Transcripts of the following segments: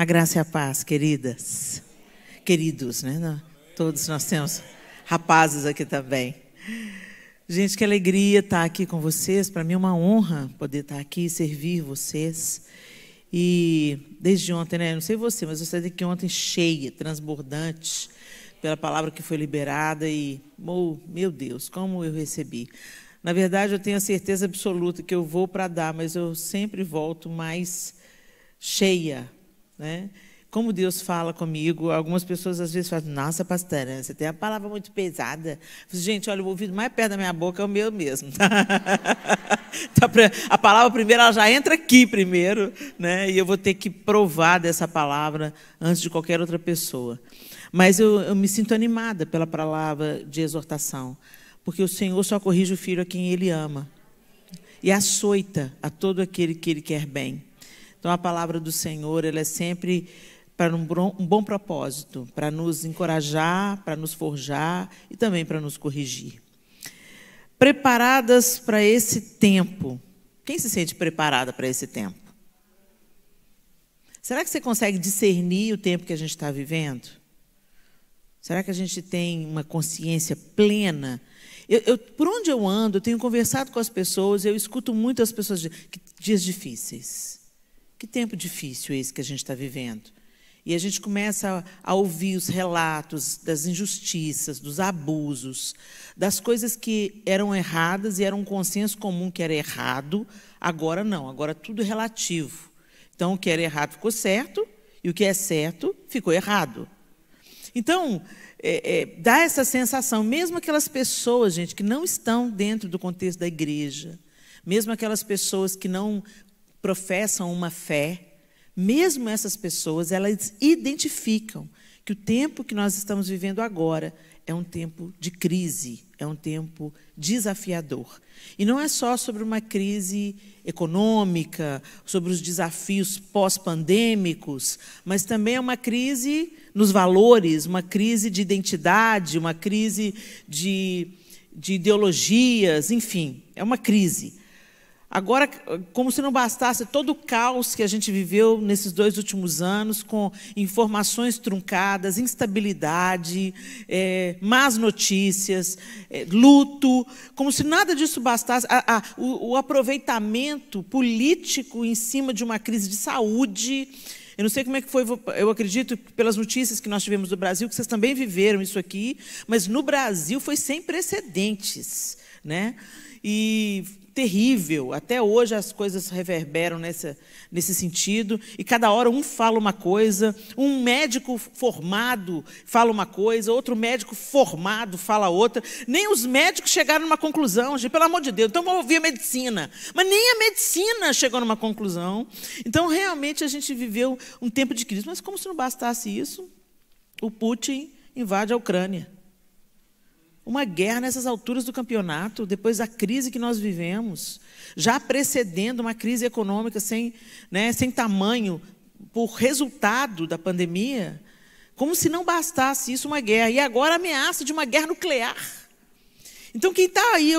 A graça e a paz, queridas. Queridos, né? Todos nós temos rapazes aqui também. Gente, que alegria estar aqui com vocês. Para mim é uma honra poder estar aqui e servir vocês. E desde ontem, né? Não sei você, mas eu saí daqui ontem cheia, transbordante pela palavra que foi liberada e, oh, meu Deus, como eu recebi. Na verdade, eu tenho a certeza absoluta que eu vou para dar, mas eu sempre volto mais cheia, né? Como Deus fala comigo, algumas pessoas às vezes falam, nossa, pastora, você tem a palavra muito pesada. Falo, Gente, olha, o ouvido mais perto da minha boca é o meu mesmo. Tá a palavra primeiro, ela já entra aqui primeiro, né? e eu vou ter que provar dessa palavra antes de qualquer outra pessoa. Mas eu, eu me sinto animada pela palavra de exortação, porque o Senhor só corrige o filho a quem ele ama e açoita a todo aquele que ele quer bem. Então, a palavra do Senhor, ela é sempre para um bom, um bom propósito, para nos encorajar, para nos forjar e também para nos corrigir. Preparadas para esse tempo. Quem se sente preparada para esse tempo? Será que você consegue discernir o tempo que a gente está vivendo? Será que a gente tem uma consciência plena? Eu, eu, por onde eu ando, eu tenho conversado com as pessoas, eu escuto muito as pessoas dias difíceis. Que tempo difícil esse que a gente está vivendo. E a gente começa a, a, ouvir os relatos das injustiças, dos abusos, das coisas que eram erradas e era um consenso comum que era errado. Agora não, agora tudo é relativo. Então, o que era errado ficou certo e o que é certo ficou errado. Então, é, é, dá essa sensação, mesmo aquelas pessoas, gente, que não estão dentro do contexto da igreja, mesmo aquelas pessoas que não professam uma fé, mesmo essas pessoas, elas identificam que o tempo que nós estamos vivendo agora é um tempo de crise, é um tempo desafiador. E não é só sobre uma crise econômica, sobre os desafios pós-pandêmicos, mas também é uma crise nos valores, uma crise de identidade, uma crise de, de ideologias, enfim, é uma crise. Agora, como se não bastasse todo o caos que a gente viveu nesses dois últimos anos, com informações truncadas, instabilidade, é, más notícias, é, luto, como se nada disso bastasse, a, a, o, o aproveitamento político em cima de uma crise de saúde, eu não sei como é que foi, eu acredito pelas notícias que nós tivemos do Brasil, que vocês também viveram isso aqui, mas no Brasil foi sem precedentes. Né? E terrível. Até hoje as coisas reverberam nessa, nesse sentido, e cada hora um fala uma coisa, um médico formado fala uma coisa, outro médico formado fala outra. Nem os médicos chegaram numa conclusão, gente, pelo amor de Deus, então vamos ouvir a medicina. Mas nem a medicina chegou numa conclusão. Então, realmente, a gente viveu um tempo de crise. Mas como se não bastasse isso, o Putin invade a Ucrânia. Uma guerra nessas alturas do campeonato, depois da crise que nós vivemos, já precedendo uma crise econômica sem, né, sem tamanho, por resultado da pandemia, como se não bastasse isso, uma guerra. E agora a ameaça de uma guerra nuclear. Então, quem está aí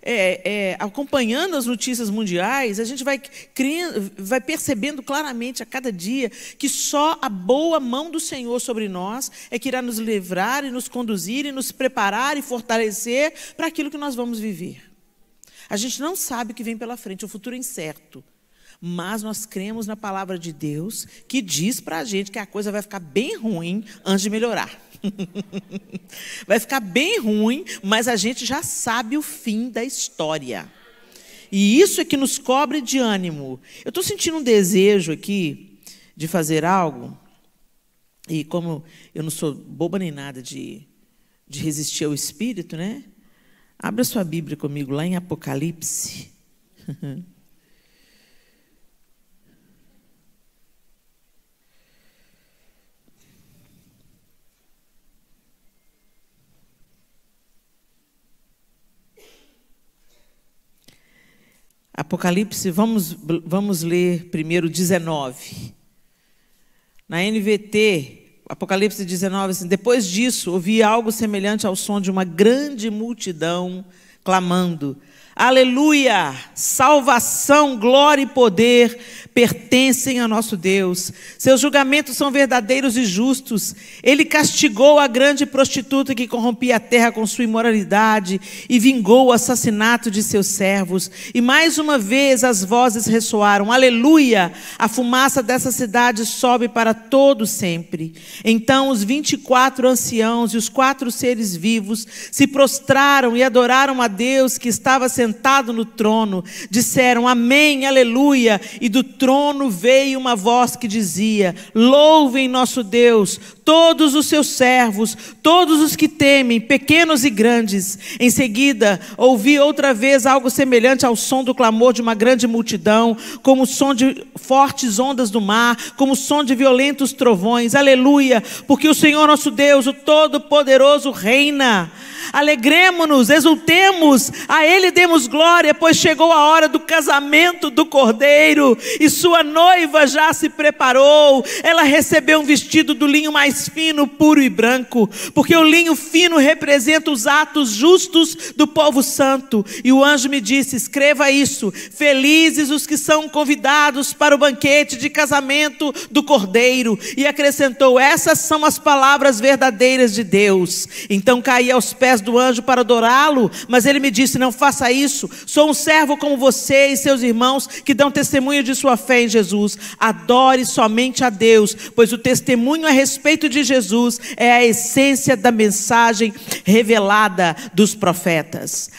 é, é, acompanhando as notícias mundiais, a gente vai, criando, vai percebendo claramente a cada dia que só a boa mão do Senhor sobre nós é que irá nos livrar e nos conduzir e nos preparar e fortalecer para aquilo que nós vamos viver. A gente não sabe o que vem pela frente, o futuro é incerto. Mas nós cremos na palavra de Deus que diz para a gente que a coisa vai ficar bem ruim antes de melhorar. Vai ficar bem ruim, mas a gente já sabe o fim da história. E isso é que nos cobre de ânimo. Eu estou sentindo um desejo aqui de fazer algo, e como eu não sou boba nem nada de, de resistir ao espírito, né? Abra sua Bíblia comigo lá em Apocalipse. Apocalipse, vamos, vamos ler primeiro 19. Na NVT, Apocalipse 19, assim, depois disso, ouvi algo semelhante ao som de uma grande multidão clamando: Aleluia! Salvação, glória e poder pertencem a nosso Deus. Seus julgamentos são verdadeiros e justos. Ele castigou a grande prostituta que corrompia a terra com sua imoralidade e vingou o assassinato de seus servos. E mais uma vez as vozes ressoaram: Aleluia! A fumaça dessa cidade sobe para todo sempre. Então os vinte e quatro anciãos e os quatro seres vivos se prostraram e adoraram a Deus que estava sentado no trono, disseram Amém, Aleluia, e do trono veio uma voz que dizia: Louvem nosso Deus, todos os seus servos, todos os que temem, pequenos e grandes. Em seguida, ouvi outra vez algo semelhante ao som do clamor de uma grande multidão, como o som de fortes ondas do mar, como o som de violentos trovões. Aleluia! Porque o Senhor nosso Deus, o Todo-Poderoso, reina. Alegremos-nos, exultemos, a Ele demos glória, pois chegou a hora do casamento do Cordeiro e sua noiva já se preparou. Ela recebeu um vestido do linho mais mais fino, puro e branco, porque o linho fino representa os atos justos do povo santo. E o anjo me disse: escreva isso: felizes os que são convidados para o banquete de casamento do cordeiro. E acrescentou: essas são as palavras verdadeiras de Deus. Então caí aos pés do anjo para adorá-lo, mas ele me disse: não faça isso, sou um servo como você e seus irmãos que dão testemunho de sua fé em Jesus. Adore somente a Deus, pois o testemunho a respeito de Jesus é a essência da mensagem revelada dos profetas.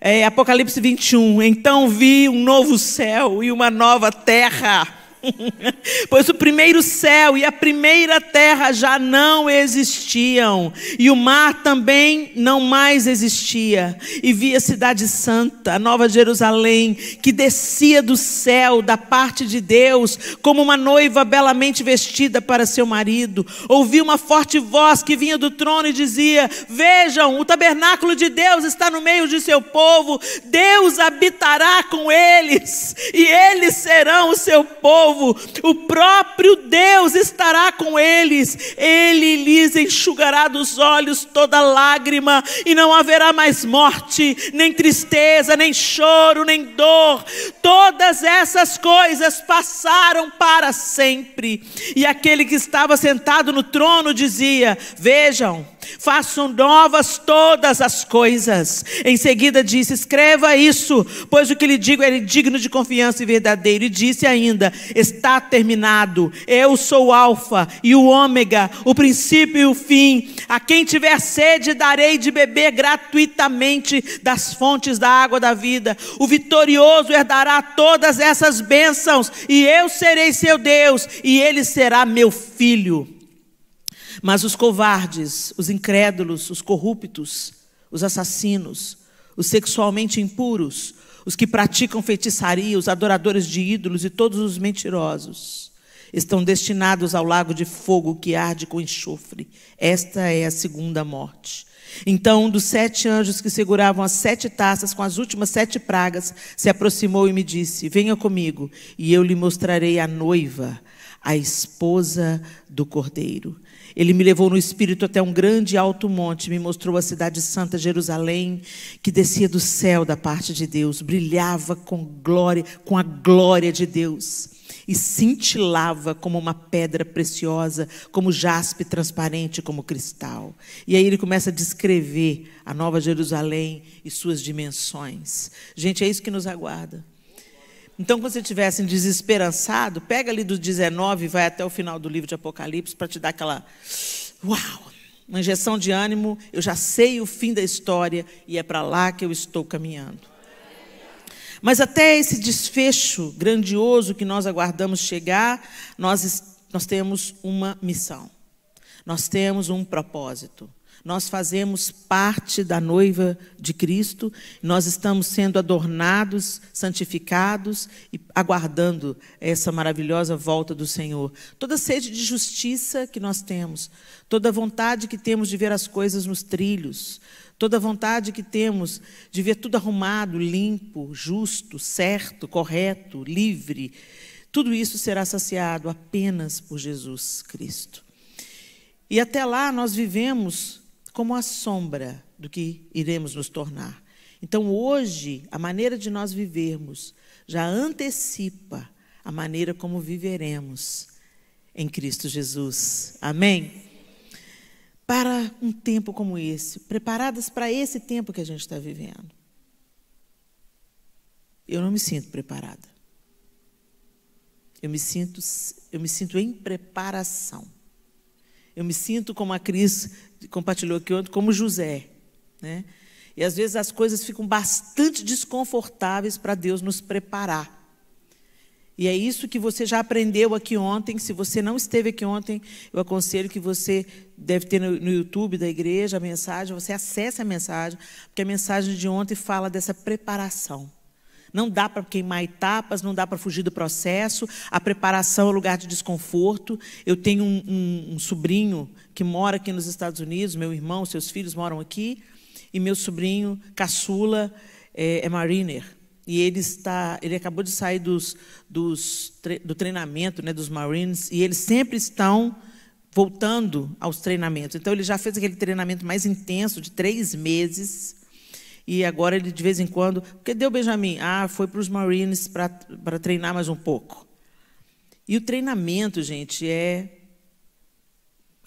É, Apocalipse 21. Então vi um novo céu e uma nova terra Pois o primeiro céu e a primeira terra já não existiam, e o mar também não mais existia. E vi a Cidade Santa, a Nova Jerusalém, que descia do céu, da parte de Deus, como uma noiva belamente vestida para seu marido. Ouvi uma forte voz que vinha do trono e dizia: Vejam, o tabernáculo de Deus está no meio de seu povo, Deus habitará com eles, e eles serão o seu povo povo, o próprio Deus estará com eles, ele lhes enxugará dos olhos toda lágrima, e não haverá mais morte, nem tristeza, nem choro, nem dor, todas essas coisas passaram para sempre. E aquele que estava sentado no trono dizia: Vejam, façam novas todas as coisas. Em seguida disse: Escreva isso, pois o que lhe digo é digno de confiança e verdadeiro. E disse ainda: Está terminado. Eu sou o Alfa e o Ômega, o princípio e o fim. A quem tiver sede, darei de beber gratuitamente das fontes da água da vida. O vitorioso herdará todas essas bênçãos, e eu serei seu Deus, e ele será meu filho. Mas os covardes, os incrédulos, os corruptos, os assassinos, os sexualmente impuros, os que praticam feitiçaria, os adoradores de ídolos e todos os mentirosos estão destinados ao lago de fogo que arde com enxofre. Esta é a segunda morte. Então, um dos sete anjos que seguravam as sete taças com as últimas sete pragas se aproximou e me disse: Venha comigo, e eu lhe mostrarei a noiva, a esposa do cordeiro. Ele me levou no espírito até um grande alto monte, me mostrou a cidade santa Jerusalém, que descia do céu da parte de Deus, brilhava com glória, com a glória de Deus, e cintilava como uma pedra preciosa, como jaspe transparente, como cristal. E aí ele começa a descrever a nova Jerusalém e suas dimensões. Gente, é isso que nos aguarda. Então, quando você estiver assim, desesperançado, pega ali do 19 e vai até o final do livro de Apocalipse para te dar aquela. Uau! Uma injeção de ânimo, eu já sei o fim da história e é para lá que eu estou caminhando. Mas até esse desfecho grandioso que nós aguardamos chegar, nós, nós temos uma missão. Nós temos um propósito. Nós fazemos parte da noiva de Cristo, nós estamos sendo adornados, santificados e aguardando essa maravilhosa volta do Senhor. Toda sede de justiça que nós temos, toda vontade que temos de ver as coisas nos trilhos, toda vontade que temos de ver tudo arrumado, limpo, justo, certo, correto, livre, tudo isso será saciado apenas por Jesus Cristo. E até lá nós vivemos como a sombra do que iremos nos tornar. Então, hoje, a maneira de nós vivermos já antecipa a maneira como viveremos em Cristo Jesus. Amém? Para um tempo como esse, preparadas para esse tempo que a gente está vivendo. Eu não me sinto preparada. Eu me sinto, eu me sinto em preparação. Eu me sinto como a Cris compartilhou aqui ontem, como José. Né? E às vezes as coisas ficam bastante desconfortáveis para Deus nos preparar. E é isso que você já aprendeu aqui ontem. Se você não esteve aqui ontem, eu aconselho que você deve ter no, no YouTube da igreja a mensagem, você acesse a mensagem, porque a mensagem de ontem fala dessa preparação. Não dá para queimar etapas, não dá para fugir do processo. A preparação é lugar de desconforto. Eu tenho um, um, um sobrinho que mora aqui nos Estados Unidos, meu irmão, seus filhos moram aqui, e meu sobrinho, caçula, é, é mariner. E ele está, ele acabou de sair dos, dos do treinamento, né, dos Marines, e eles sempre estão voltando aos treinamentos. Então ele já fez aquele treinamento mais intenso de três meses e agora ele de vez em quando. que deu Benjamin? Ah, foi para os Marines para treinar mais um pouco. E o treinamento, gente, é,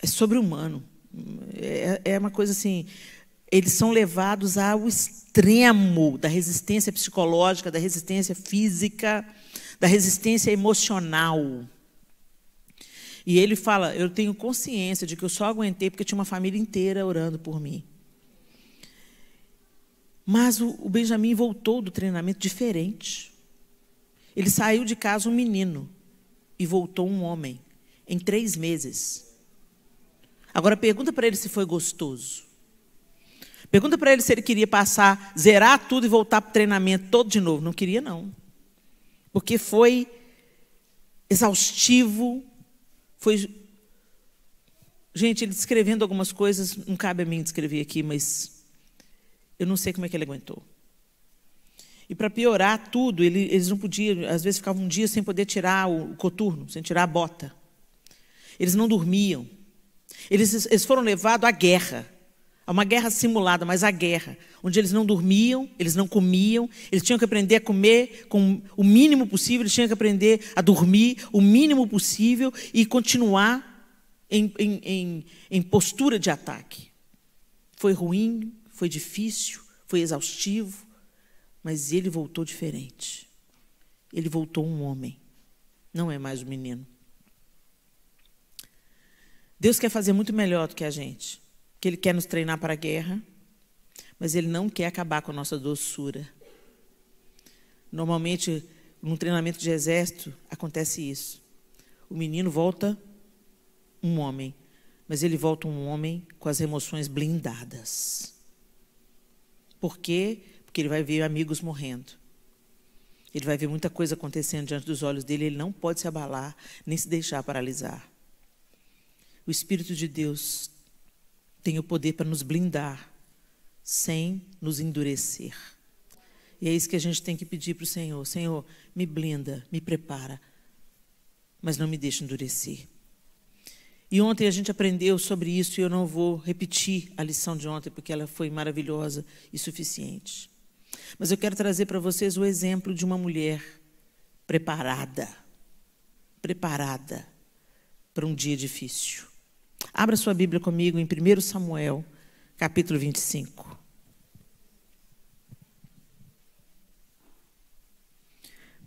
é sobre-humano. É, é uma coisa assim. Eles são levados ao extremo da resistência psicológica, da resistência física, da resistência emocional. E ele fala: Eu tenho consciência de que eu só aguentei porque tinha uma família inteira orando por mim. Mas o, o Benjamin voltou do treinamento diferente. Ele saiu de casa um menino e voltou um homem em três meses. Agora pergunta para ele se foi gostoso. Pergunta para ele se ele queria passar, zerar tudo e voltar para o treinamento todo de novo. Não queria, não. Porque foi exaustivo, foi. Gente, ele descrevendo algumas coisas, não cabe a mim descrever aqui, mas eu não sei como é que ele aguentou. E para piorar tudo, ele, eles não podiam, às vezes ficavam um dia sem poder tirar o coturno, sem tirar a bota. Eles não dormiam. Eles, eles foram levados à guerra. A uma guerra simulada, mas à guerra. Onde eles não dormiam, eles não comiam, eles tinham que aprender a comer com o mínimo possível, eles tinham que aprender a dormir o mínimo possível e continuar em, em, em, em postura de ataque. Foi ruim foi difícil, foi exaustivo, mas ele voltou diferente. Ele voltou um homem, não é mais um menino. Deus quer fazer muito melhor do que a gente, que Ele quer nos treinar para a guerra, mas Ele não quer acabar com a nossa doçura. Normalmente, num treinamento de exército, acontece isso. O menino volta um homem, mas ele volta um homem com as emoções blindadas. Por quê? Porque ele vai ver amigos morrendo. Ele vai ver muita coisa acontecendo diante dos olhos dele, ele não pode se abalar, nem se deixar paralisar. O Espírito de Deus tem o poder para nos blindar, sem nos endurecer. E é isso que a gente tem que pedir para o Senhor: Senhor, me blinda, me prepara, mas não me deixe endurecer. E ontem a gente aprendeu sobre isso e eu não vou repetir a lição de ontem, porque ela foi maravilhosa e suficiente. Mas eu quero trazer para vocês o exemplo de uma mulher preparada, preparada para um dia difícil. Abra sua Bíblia comigo em 1 Samuel, capítulo 25.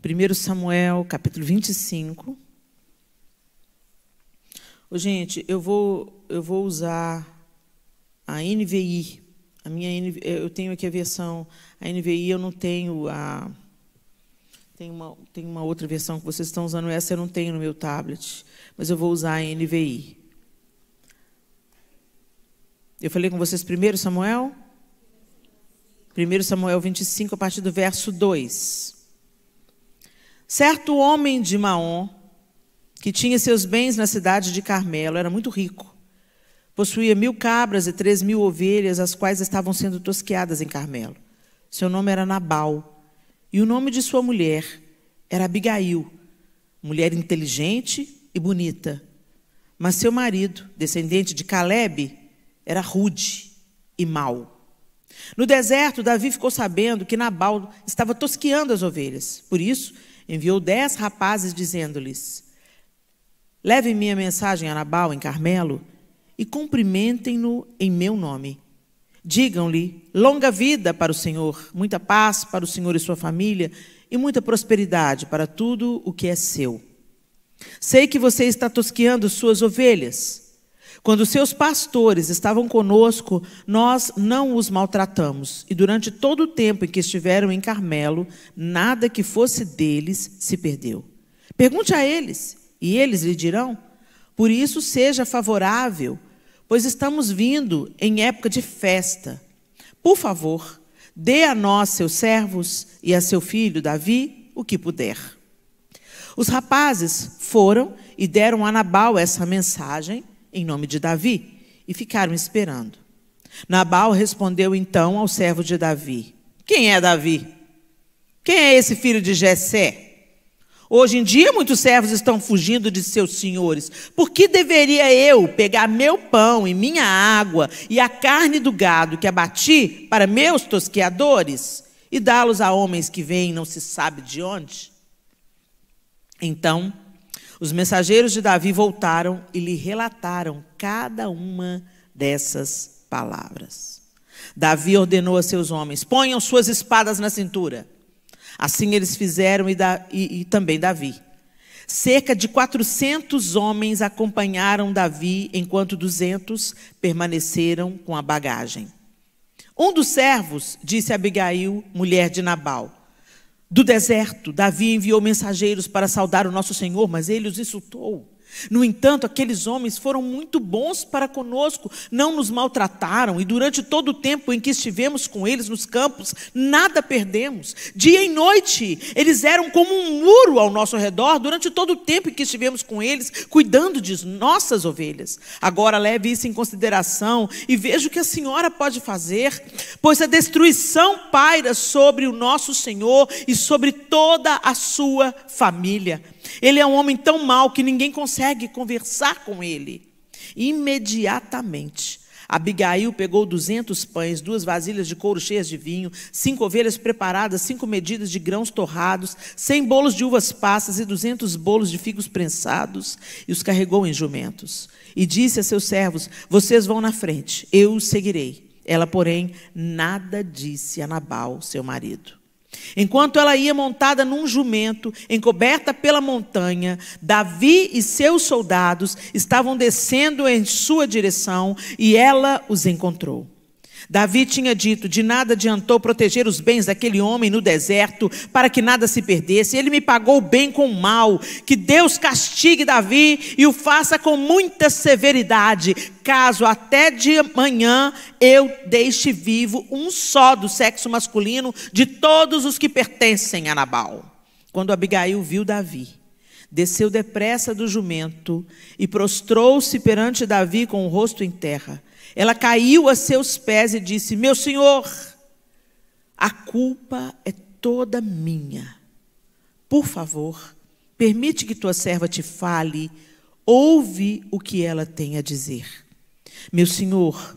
Primeiro Samuel, capítulo 25. Gente, eu vou, eu vou usar a NVI. A minha eu tenho aqui a versão a NVI, eu não tenho a tem uma tem uma outra versão que vocês estão usando essa eu não tenho no meu tablet, mas eu vou usar a NVI. Eu falei com vocês primeiro Samuel? 1 Samuel 25 a partir do verso 2. Certo homem de Maom que tinha seus bens na cidade de Carmelo, era muito rico. Possuía mil cabras e três mil ovelhas, as quais estavam sendo tosqueadas em Carmelo. Seu nome era Nabal, e o nome de sua mulher era Abigail, mulher inteligente e bonita. Mas seu marido, descendente de Caleb, era rude e mau. No deserto, Davi ficou sabendo que Nabal estava tosqueando as ovelhas. Por isso, enviou dez rapazes, dizendo-lhes: Levem minha mensagem a Nabal, em Carmelo, e cumprimentem-no em meu nome. Digam-lhe: longa vida para o Senhor, muita paz para o Senhor e sua família, e muita prosperidade para tudo o que é seu. Sei que você está tosqueando suas ovelhas. Quando seus pastores estavam conosco, nós não os maltratamos, e durante todo o tempo em que estiveram em Carmelo, nada que fosse deles se perdeu. Pergunte a eles e eles lhe dirão. Por isso, seja favorável, pois estamos vindo em época de festa. Por favor, dê a nós, seus servos, e a seu filho Davi, o que puder. Os rapazes foram e deram a Nabal essa mensagem em nome de Davi e ficaram esperando. Nabal respondeu então ao servo de Davi: Quem é Davi? Quem é esse filho de Jessé? Hoje em dia, muitos servos estão fugindo de seus senhores. Por que deveria eu pegar meu pão e minha água e a carne do gado que abati para meus tosqueadores e dá-los a homens que vêm não se sabe de onde? Então, os mensageiros de Davi voltaram e lhe relataram cada uma dessas palavras. Davi ordenou a seus homens: ponham suas espadas na cintura. Assim eles fizeram e, da, e, e também Davi. Cerca de 400 homens acompanharam Davi, enquanto 200 permaneceram com a bagagem. Um dos servos disse a Abigail, mulher de Nabal: Do deserto, Davi enviou mensageiros para saudar o nosso Senhor, mas ele os insultou. No entanto, aqueles homens foram muito bons para conosco, não nos maltrataram, e durante todo o tempo em que estivemos com eles nos campos, nada perdemos. Dia e noite, eles eram como um muro ao nosso redor, durante todo o tempo em que estivemos com eles, cuidando de nossas ovelhas. Agora leve isso em consideração e veja o que a senhora pode fazer, pois a destruição paira sobre o nosso Senhor e sobre toda a sua família. Ele é um homem tão mau que ninguém consegue conversar com ele. Imediatamente, Abigail pegou duzentos pães, duas vasilhas de couro cheias de vinho, cinco ovelhas preparadas, cinco medidas de grãos torrados, cem bolos de uvas passas e duzentos bolos de figos prensados, e os carregou em jumentos. E disse a seus servos: Vocês vão na frente, eu os seguirei. Ela, porém, nada disse a Nabal, seu marido. Enquanto ela ia montada num jumento, encoberta pela montanha, Davi e seus soldados estavam descendo em sua direção e ela os encontrou. Davi tinha dito: De nada adiantou proteger os bens daquele homem no deserto, para que nada se perdesse. Ele me pagou bem com mal. Que Deus castigue Davi e o faça com muita severidade, caso até de manhã eu deixe vivo um só do sexo masculino de todos os que pertencem a Nabal. Quando Abigail viu Davi, desceu depressa do jumento e prostrou-se perante Davi com o rosto em terra. Ela caiu a seus pés e disse: Meu senhor, a culpa é toda minha. Por favor, permite que tua serva te fale, ouve o que ela tem a dizer. Meu senhor,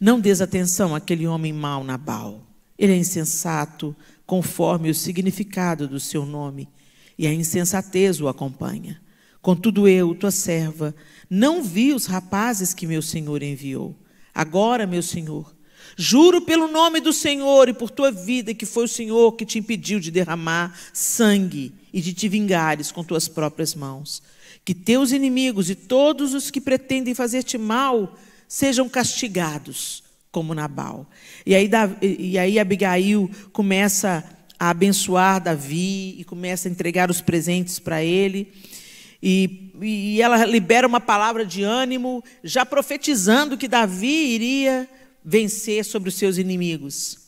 não des atenção àquele homem mau Nabal. Ele é insensato, conforme o significado do seu nome, e a insensatez o acompanha. Contudo, eu, tua serva, não vi os rapazes que meu senhor enviou. Agora, meu senhor, juro pelo nome do Senhor e por tua vida, que foi o Senhor que te impediu de derramar sangue e de te vingares com tuas próprias mãos. Que teus inimigos e todos os que pretendem fazer-te mal sejam castigados, como Nabal. E aí, e aí Abigail começa a abençoar Davi e começa a entregar os presentes para ele. E, e ela libera uma palavra de ânimo, já profetizando que Davi iria vencer sobre os seus inimigos.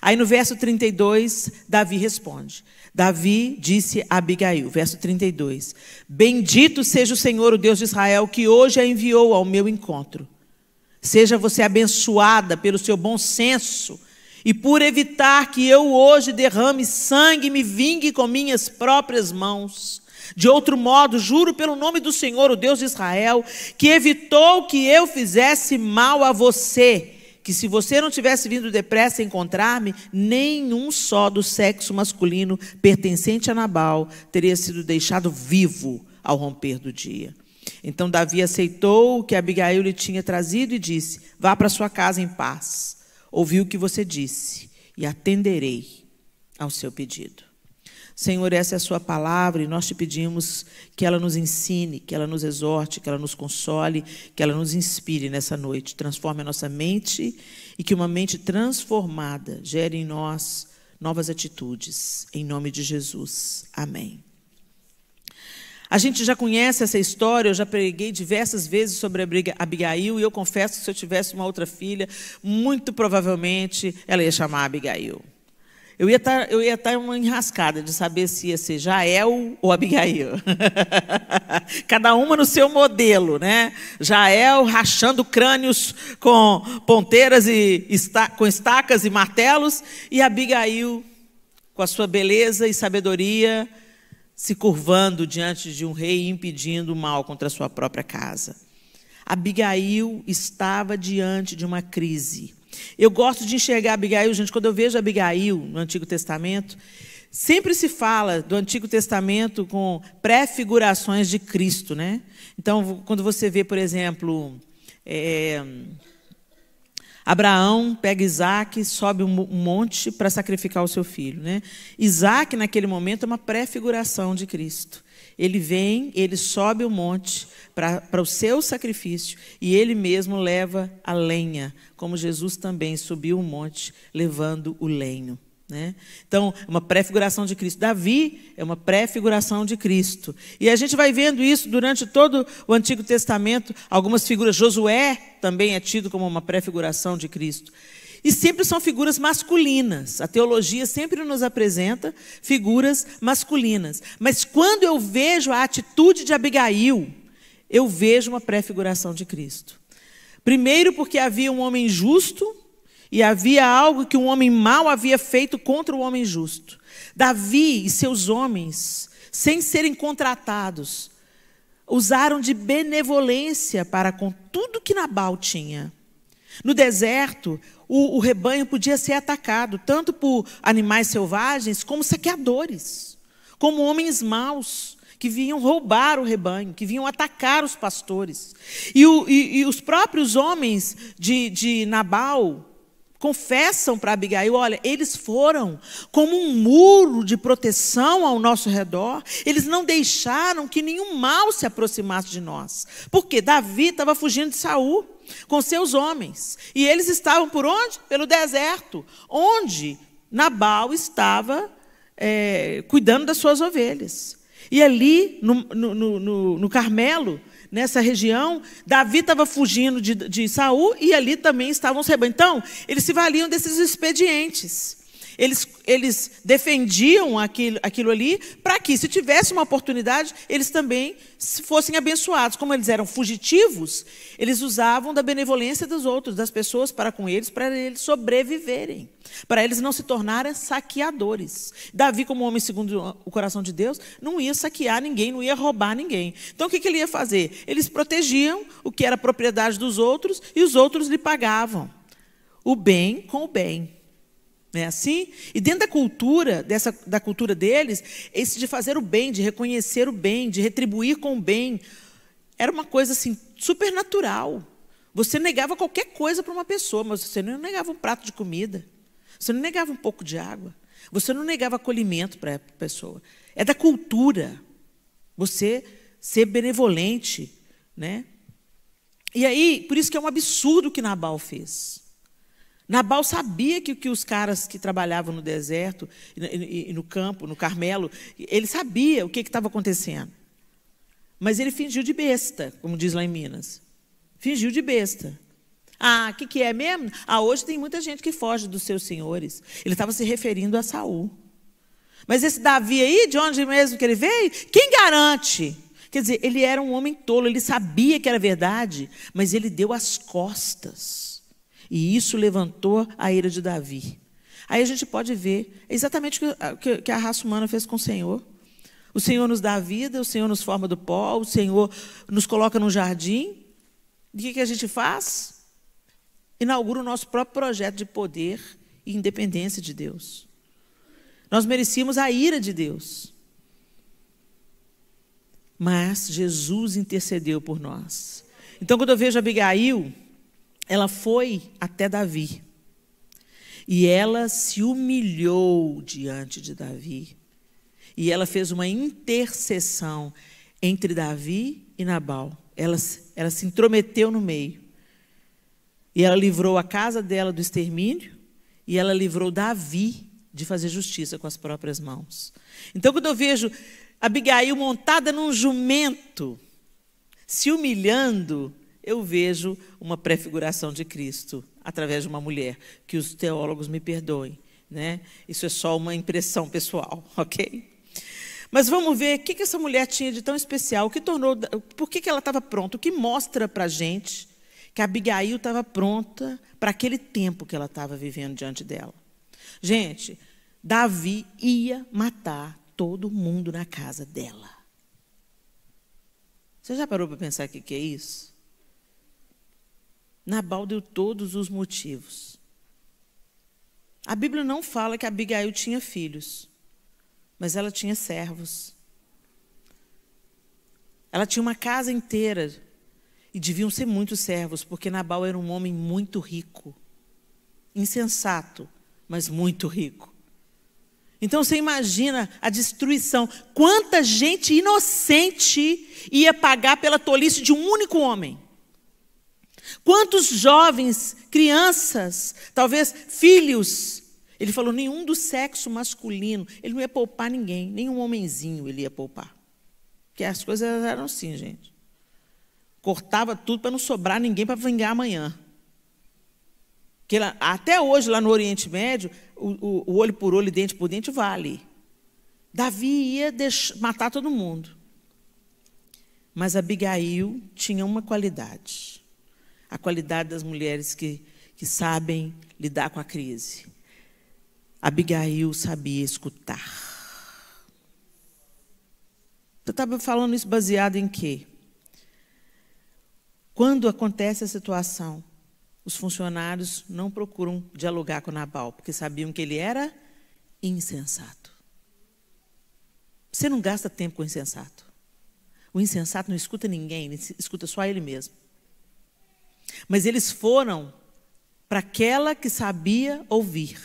Aí no verso 32, Davi responde. Davi disse a Abigail, verso 32: Bendito seja o Senhor, o Deus de Israel, que hoje a enviou ao meu encontro. Seja você abençoada pelo seu bom senso e por evitar que eu hoje derrame sangue e me vingue com minhas próprias mãos. De outro modo, juro pelo nome do Senhor, o Deus de Israel, que evitou que eu fizesse mal a você, que se você não tivesse vindo depressa encontrar-me, nenhum só do sexo masculino pertencente a Nabal teria sido deixado vivo ao romper do dia. Então Davi aceitou o que Abigail lhe tinha trazido e disse: Vá para sua casa em paz. Ouvi o que você disse e atenderei ao seu pedido. Senhor, essa é a Sua palavra e nós te pedimos que ela nos ensine, que ela nos exorte, que ela nos console, que ela nos inspire nessa noite. Transforme a nossa mente e que uma mente transformada gere em nós novas atitudes. Em nome de Jesus. Amém. A gente já conhece essa história, eu já preguei diversas vezes sobre Abigail, e eu confesso que se eu tivesse uma outra filha, muito provavelmente ela ia chamar Abigail. Eu ia estar, eu ia estar uma enrascada de saber se ia ser Jael ou Abigail. Cada uma no seu modelo, né? Jael rachando crânios com ponteiras e esta, com estacas e martelos, e Abigail com a sua beleza e sabedoria se curvando diante de um rei e impedindo o mal contra a sua própria casa. Abigail estava diante de uma crise eu gosto de enxergar Abigail, gente, quando eu vejo Abigail no Antigo Testamento, sempre se fala do Antigo Testamento com prefigurações de Cristo, né? Então, quando você vê, por exemplo, é, Abraão pega Isaac, sobe um monte para sacrificar o seu filho, né? Isaac, naquele momento, é uma prefiguração de Cristo. Ele vem, ele sobe o monte para o seu sacrifício e ele mesmo leva a lenha, como Jesus também subiu o monte levando o lenho. Né? Então, é uma prefiguração de Cristo. Davi é uma prefiguração de Cristo. E a gente vai vendo isso durante todo o Antigo Testamento. Algumas figuras, Josué também é tido como uma prefiguração de Cristo. E sempre são figuras masculinas. A teologia sempre nos apresenta figuras masculinas. Mas quando eu vejo a atitude de Abigail, eu vejo uma prefiguração de Cristo. Primeiro, porque havia um homem justo e havia algo que um homem mau havia feito contra o homem justo. Davi e seus homens, sem serem contratados, usaram de benevolência para com tudo que Nabal tinha. No deserto, o, o rebanho podia ser atacado, tanto por animais selvagens, como saqueadores, como homens maus, que vinham roubar o rebanho, que vinham atacar os pastores. E, o, e, e os próprios homens de, de Nabal, confessam para Abigail: olha, eles foram como um muro de proteção ao nosso redor, eles não deixaram que nenhum mal se aproximasse de nós. Porque Davi estava fugindo de Saul com seus homens. E eles estavam por onde? Pelo deserto, onde Nabal estava é, cuidando das suas ovelhas. E ali, no, no, no, no Carmelo, nessa região, Davi estava fugindo de, de Saul e ali também estavam os rebanhos. Então, eles se valiam desses expedientes. Eles, eles defendiam aquilo, aquilo ali para que, se tivesse uma oportunidade, eles também fossem abençoados. Como eles eram fugitivos, eles usavam da benevolência dos outros, das pessoas para com eles, para eles sobreviverem, para eles não se tornarem saqueadores. Davi, como homem segundo o coração de Deus, não ia saquear ninguém, não ia roubar ninguém. Então, o que, que ele ia fazer? Eles protegiam o que era propriedade dos outros e os outros lhe pagavam o bem com o bem. Não é assim? E dentro da cultura, dessa, da cultura deles, esse de fazer o bem, de reconhecer o bem, de retribuir com o bem, era uma coisa assim supernatural. Você negava qualquer coisa para uma pessoa, mas você não negava um prato de comida. Você não negava um pouco de água. Você não negava acolhimento para a pessoa. É da cultura. Você ser benevolente, né? E aí, por isso que é um absurdo o que Nabal fez. Nabal sabia que, que os caras que trabalhavam no deserto e, e no campo, no Carmelo, ele sabia o que estava acontecendo. Mas ele fingiu de besta, como diz lá em Minas. Fingiu de besta. Ah, o que, que é mesmo? Ah, hoje tem muita gente que foge dos seus senhores. Ele estava se referindo a Saul. Mas esse Davi aí, de onde mesmo que ele veio, quem garante? Quer dizer, ele era um homem tolo, ele sabia que era verdade, mas ele deu as costas. E isso levantou a ira de Davi. Aí a gente pode ver exatamente o que a raça humana fez com o Senhor. O Senhor nos dá vida, o Senhor nos forma do pó, o Senhor nos coloca num jardim. E o que a gente faz? Inaugura o nosso próprio projeto de poder e independência de Deus. Nós merecíamos a ira de Deus. Mas Jesus intercedeu por nós. Então, quando eu vejo Abigail, ela foi até Davi. E ela se humilhou diante de Davi. E ela fez uma intercessão entre Davi e Nabal. Ela, ela se intrometeu no meio. E ela livrou a casa dela do extermínio. E ela livrou Davi de fazer justiça com as próprias mãos. Então, quando eu vejo Abigail montada num jumento, se humilhando, eu vejo uma prefiguração de Cristo através de uma mulher, que os teólogos me perdoem, né? Isso é só uma impressão pessoal, ok? Mas vamos ver o que, que essa mulher tinha de tão especial, o que tornou, por que, que ela estava pronta, o que mostra para a gente que Abigail estava pronta para aquele tempo que ela estava vivendo diante dela. Gente, Davi ia matar todo mundo na casa dela. Você já parou para pensar o que, que é isso? Nabal deu todos os motivos. A Bíblia não fala que Abigail tinha filhos, mas ela tinha servos. Ela tinha uma casa inteira e deviam ser muitos servos, porque Nabal era um homem muito rico, insensato, mas muito rico. Então você imagina a destruição. Quanta gente inocente ia pagar pela tolice de um único homem. Quantos jovens, crianças, talvez filhos, ele falou nenhum do sexo masculino, ele não ia poupar ninguém, nenhum homenzinho ele ia poupar. Porque as coisas eram assim, gente. Cortava tudo para não sobrar ninguém para vingar amanhã. Que até hoje, lá no Oriente Médio, o, o, olho por olho, dente por dente, vale. Davi ia deixar, matar todo mundo. Mas Abigail tinha uma qualidade a qualidade das mulheres que, que sabem lidar com a crise. Abigail sabia escutar. Eu estava falando isso baseado em quê? Quando acontece a situação, os funcionários não procuram dialogar com Nabal, porque sabiam que ele era insensato. Você não gasta tempo com o insensato. O insensato não escuta ninguém, ele escuta só ele mesmo. Mas eles foram para aquela que sabia ouvir.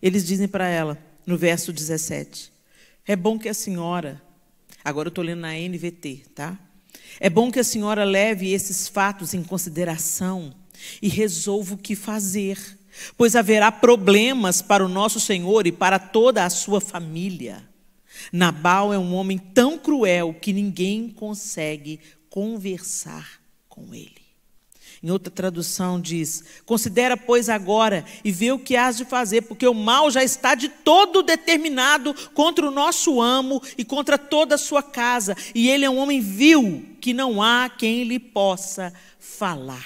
Eles dizem para ela, no verso 17: É bom que a senhora. Agora eu estou lendo na NVT, tá? É bom que a senhora leve esses fatos em consideração e resolva o que fazer, pois haverá problemas para o nosso Senhor e para toda a sua família. Nabal é um homem tão cruel que ninguém consegue conversar com ele. Em outra tradução diz: Considera, pois, agora e vê o que has de fazer, porque o mal já está de todo determinado contra o nosso amo e contra toda a sua casa, e ele é um homem vil, que não há quem lhe possa falar.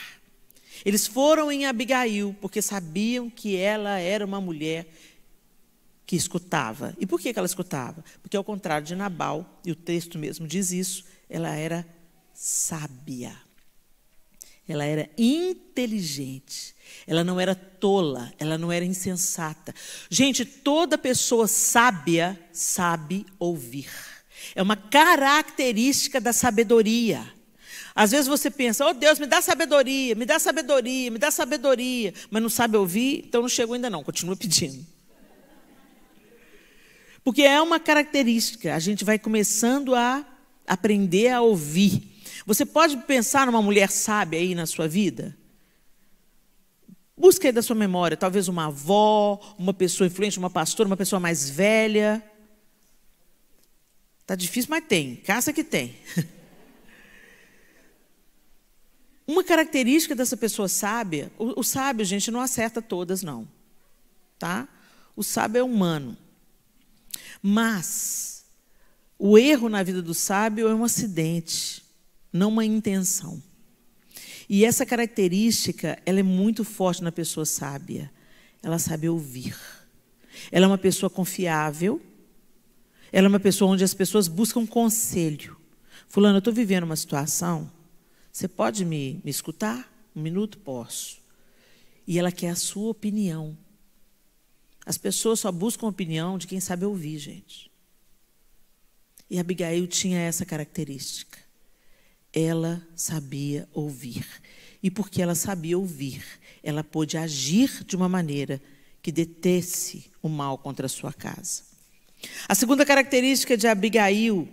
Eles foram em Abigail porque sabiam que ela era uma mulher que escutava. E por que ela escutava? Porque, ao contrário de Nabal, e o texto mesmo diz isso, ela era sábia. Ela era inteligente. Ela não era tola, ela não era insensata. Gente, toda pessoa sábia sabe ouvir. É uma característica da sabedoria. Às vezes você pensa, oh Deus, me dá sabedoria, me dá sabedoria, me dá sabedoria, mas não sabe ouvir, então não chegou ainda não, continua pedindo. Porque é uma característica, a gente vai começando a aprender a ouvir. Você pode pensar numa mulher sábia aí na sua vida? Busque aí da sua memória, talvez uma avó, uma pessoa influente, uma pastora, uma pessoa mais velha. Tá difícil, mas tem. Caça que tem. Uma característica dessa pessoa sábia, o, o, sábio, gente, não acerta todas, não. Tá? O sábio é humano. Mas o erro na vida do sábio é um acidente não uma intenção. E essa característica, ela é muito forte na pessoa sábia. Ela sabe ouvir. Ela é uma pessoa confiável. Ela é uma pessoa onde as pessoas buscam conselho. Fulano, eu estou vivendo uma situação. Você pode me, me escutar? Um minuto? Posso. E ela quer a sua opinião. As pessoas só buscam a opinião de quem sabe ouvir, gente. E Abigail tinha essa característica. Ela sabia ouvir. E porque ela sabia ouvir, ela pôde agir de uma maneira que detesse o mal contra a sua casa. A segunda característica de Abigail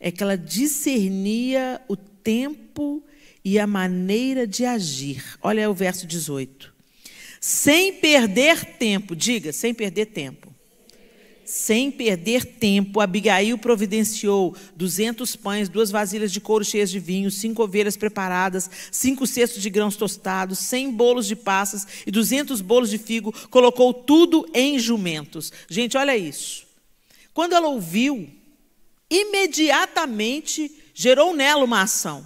é que ela discernia o tempo e a maneira de agir. Olha o verso 18. Sem perder tempo, diga, sem perder tempo. Sem perder tempo, Abigail providenciou 200 pães, duas vasilhas de couro cheias de vinho, cinco ovelhas preparadas, cinco cestos de grãos tostados, 100 bolos de passas e 200 bolos de figo. Colocou tudo em jumentos. Gente, olha isso. Quando ela ouviu, imediatamente gerou nela uma ação.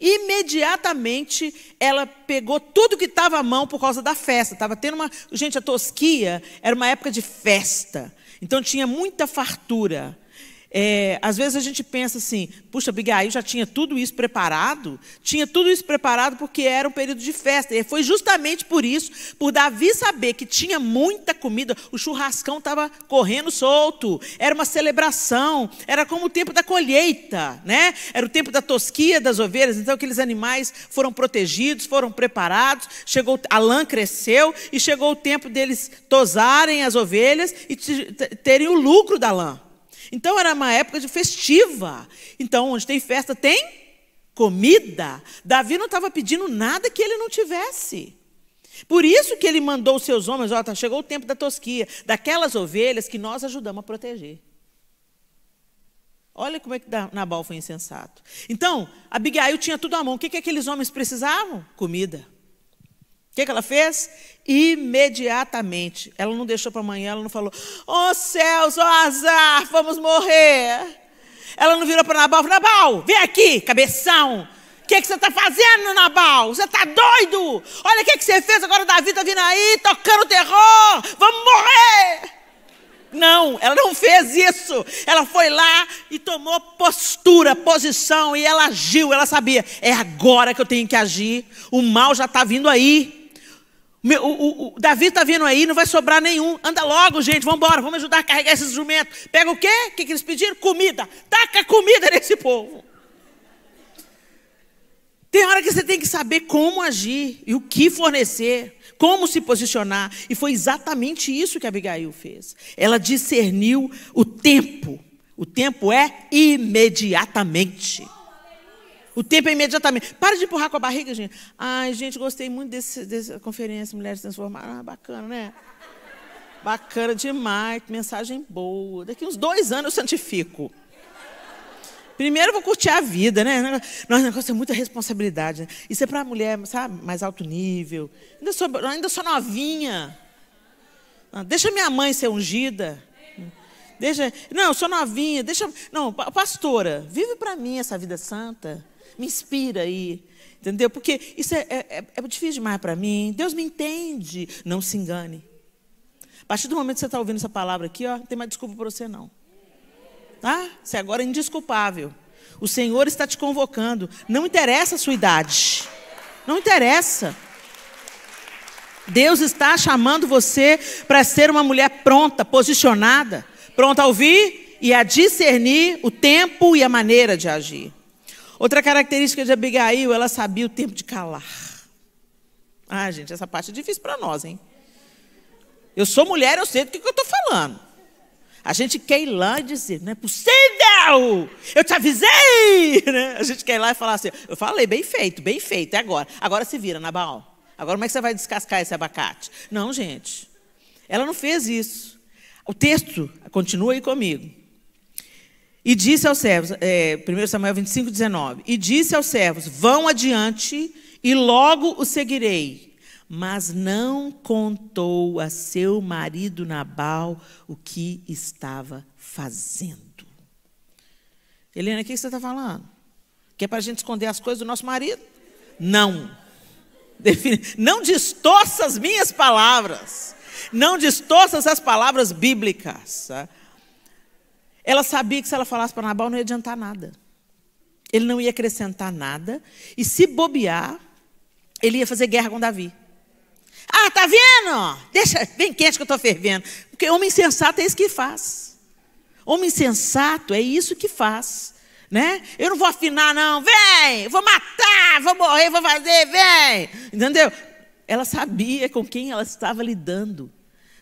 Imediatamente ela pegou tudo que estava à mão por causa da festa. estava tendo uma, gente, a tosquia era uma época de festa. Então tinha muita fartura. É, às vezes a gente pensa assim, puxa, Abigail já tinha tudo isso preparado, tinha tudo isso preparado porque era um período de festa. E foi justamente por isso, por Davi saber que tinha muita comida, o churrascão estava correndo solto, era uma celebração, era como o tempo da colheita, né? Era o tempo da tosquia das ovelhas, então aqueles animais foram protegidos, foram preparados, chegou, a lã cresceu e chegou o tempo deles tosarem as ovelhas e terem o lucro da lã. Então era uma época de festiva. Então, onde tem festa, tem comida. Davi não estava pedindo nada que ele não tivesse. Por isso que ele mandou os seus homens, tá, chegou o tempo da tosquia, daquelas ovelhas que nós ajudamos a proteger. Olha como é que Nabal foi insensato. Então, Abigail tinha tudo à mão. O que, que aqueles homens precisavam? Comida que, que ela fez? Imediatamente. Ela não deixou para amanhã, ela não falou, ô oh, céus, ô oh, azar, vamos morrer. Ela não virou para Nabal falou, Nabal, vem aqui, cabeção. O que, que você está fazendo, Nabal? Você está doido? Olha o que, que você fez, agora Davi está vindo aí, tocando terror, vamos morrer. Não, ela não fez isso. Ela foi lá e tomou postura, posição e ela agiu. Ela sabia, é agora que eu tenho que agir. O mal já está vindo aí. Meu, o, o, o, Davi está vindo aí, não vai sobrar nenhum. Anda logo, gente, vamos embora, vamos ajudar a carregar esses jumentos. Pega o quê? O que, que eles pediram? Comida. Taca comida nesse povo. Tem hora que você tem que saber como agir e o que fornecer, como se posicionar. E foi exatamente isso que Abigail fez. Ela discerniu o tempo. O tempo é imediatamente. O tempo é imediatamente. Para de empurrar com a barriga, gente. Ai, gente, gostei muito desse, dessa conferência Mulheres Transformadas. Ah, bacana, né? Bacana demais, mensagem boa. Daqui uns dois anos eu santifico. Primeiro eu vou curtir a vida, né? Nós negócio é muita responsabilidade. Né? Isso é para mulher, sabe, mais alto nível. Ainda sou, ainda sou novinha. Ah, deixa minha mãe ser ungida. Deixa, não, sou novinha, deixa. Não, pastora, vive para mim essa vida santa me inspira aí. Entendeu? Porque isso é, é, é, é difícil demais para mim. Deus me entende. Não se engane. A partir do momento que você está ouvindo essa palavra aqui, ó, não tem mais desculpa para você, não. Tá? Você é agora é indesculpável. O Senhor está te convocando. Não interessa a sua idade. Não interessa. Deus está chamando você para ser uma mulher pronta, posicionada, pronta a ouvir e a discernir o tempo e a maneira de agir. Outra característica de Abigail, ela sabia o tempo de calar. Ah, gente, essa parte é difícil para nós, hein? Eu sou mulher, eu sei do que, que eu estou falando. A gente quer ir lá e dizer, não é possível! Eu te avisei! Né? A gente quer ir lá e falar assim, eu falei, bem feito, bem feito, é agora. Agora se vira, Nabal. Agora como é que você vai descascar esse abacate? Não, gente. Ela não fez isso. O texto continua aí comigo. E disse aos servos, é, 1 Samuel 25, 19: E disse aos servos: Vão adiante e logo o seguirei. Mas não contou a seu marido Nabal o que estava fazendo. Helena, o que você está falando? Que é para a gente esconder as coisas do nosso marido? Não. Não distorça as minhas palavras. Não distorça as palavras bíblicas. Tá? Ela sabia que se ela falasse para Nabal não ia adiantar nada. Ele não ia acrescentar nada. E se bobear, ele ia fazer guerra com Davi. Ah, tá vendo? Deixa, vem quente que eu estou fervendo. Porque homem insensato é isso que faz. Homem insensato é isso que faz. Né? Eu não vou afinar, não. Vem, vou matar, vou morrer, vou fazer, vem. Entendeu? Ela sabia com quem ela estava lidando.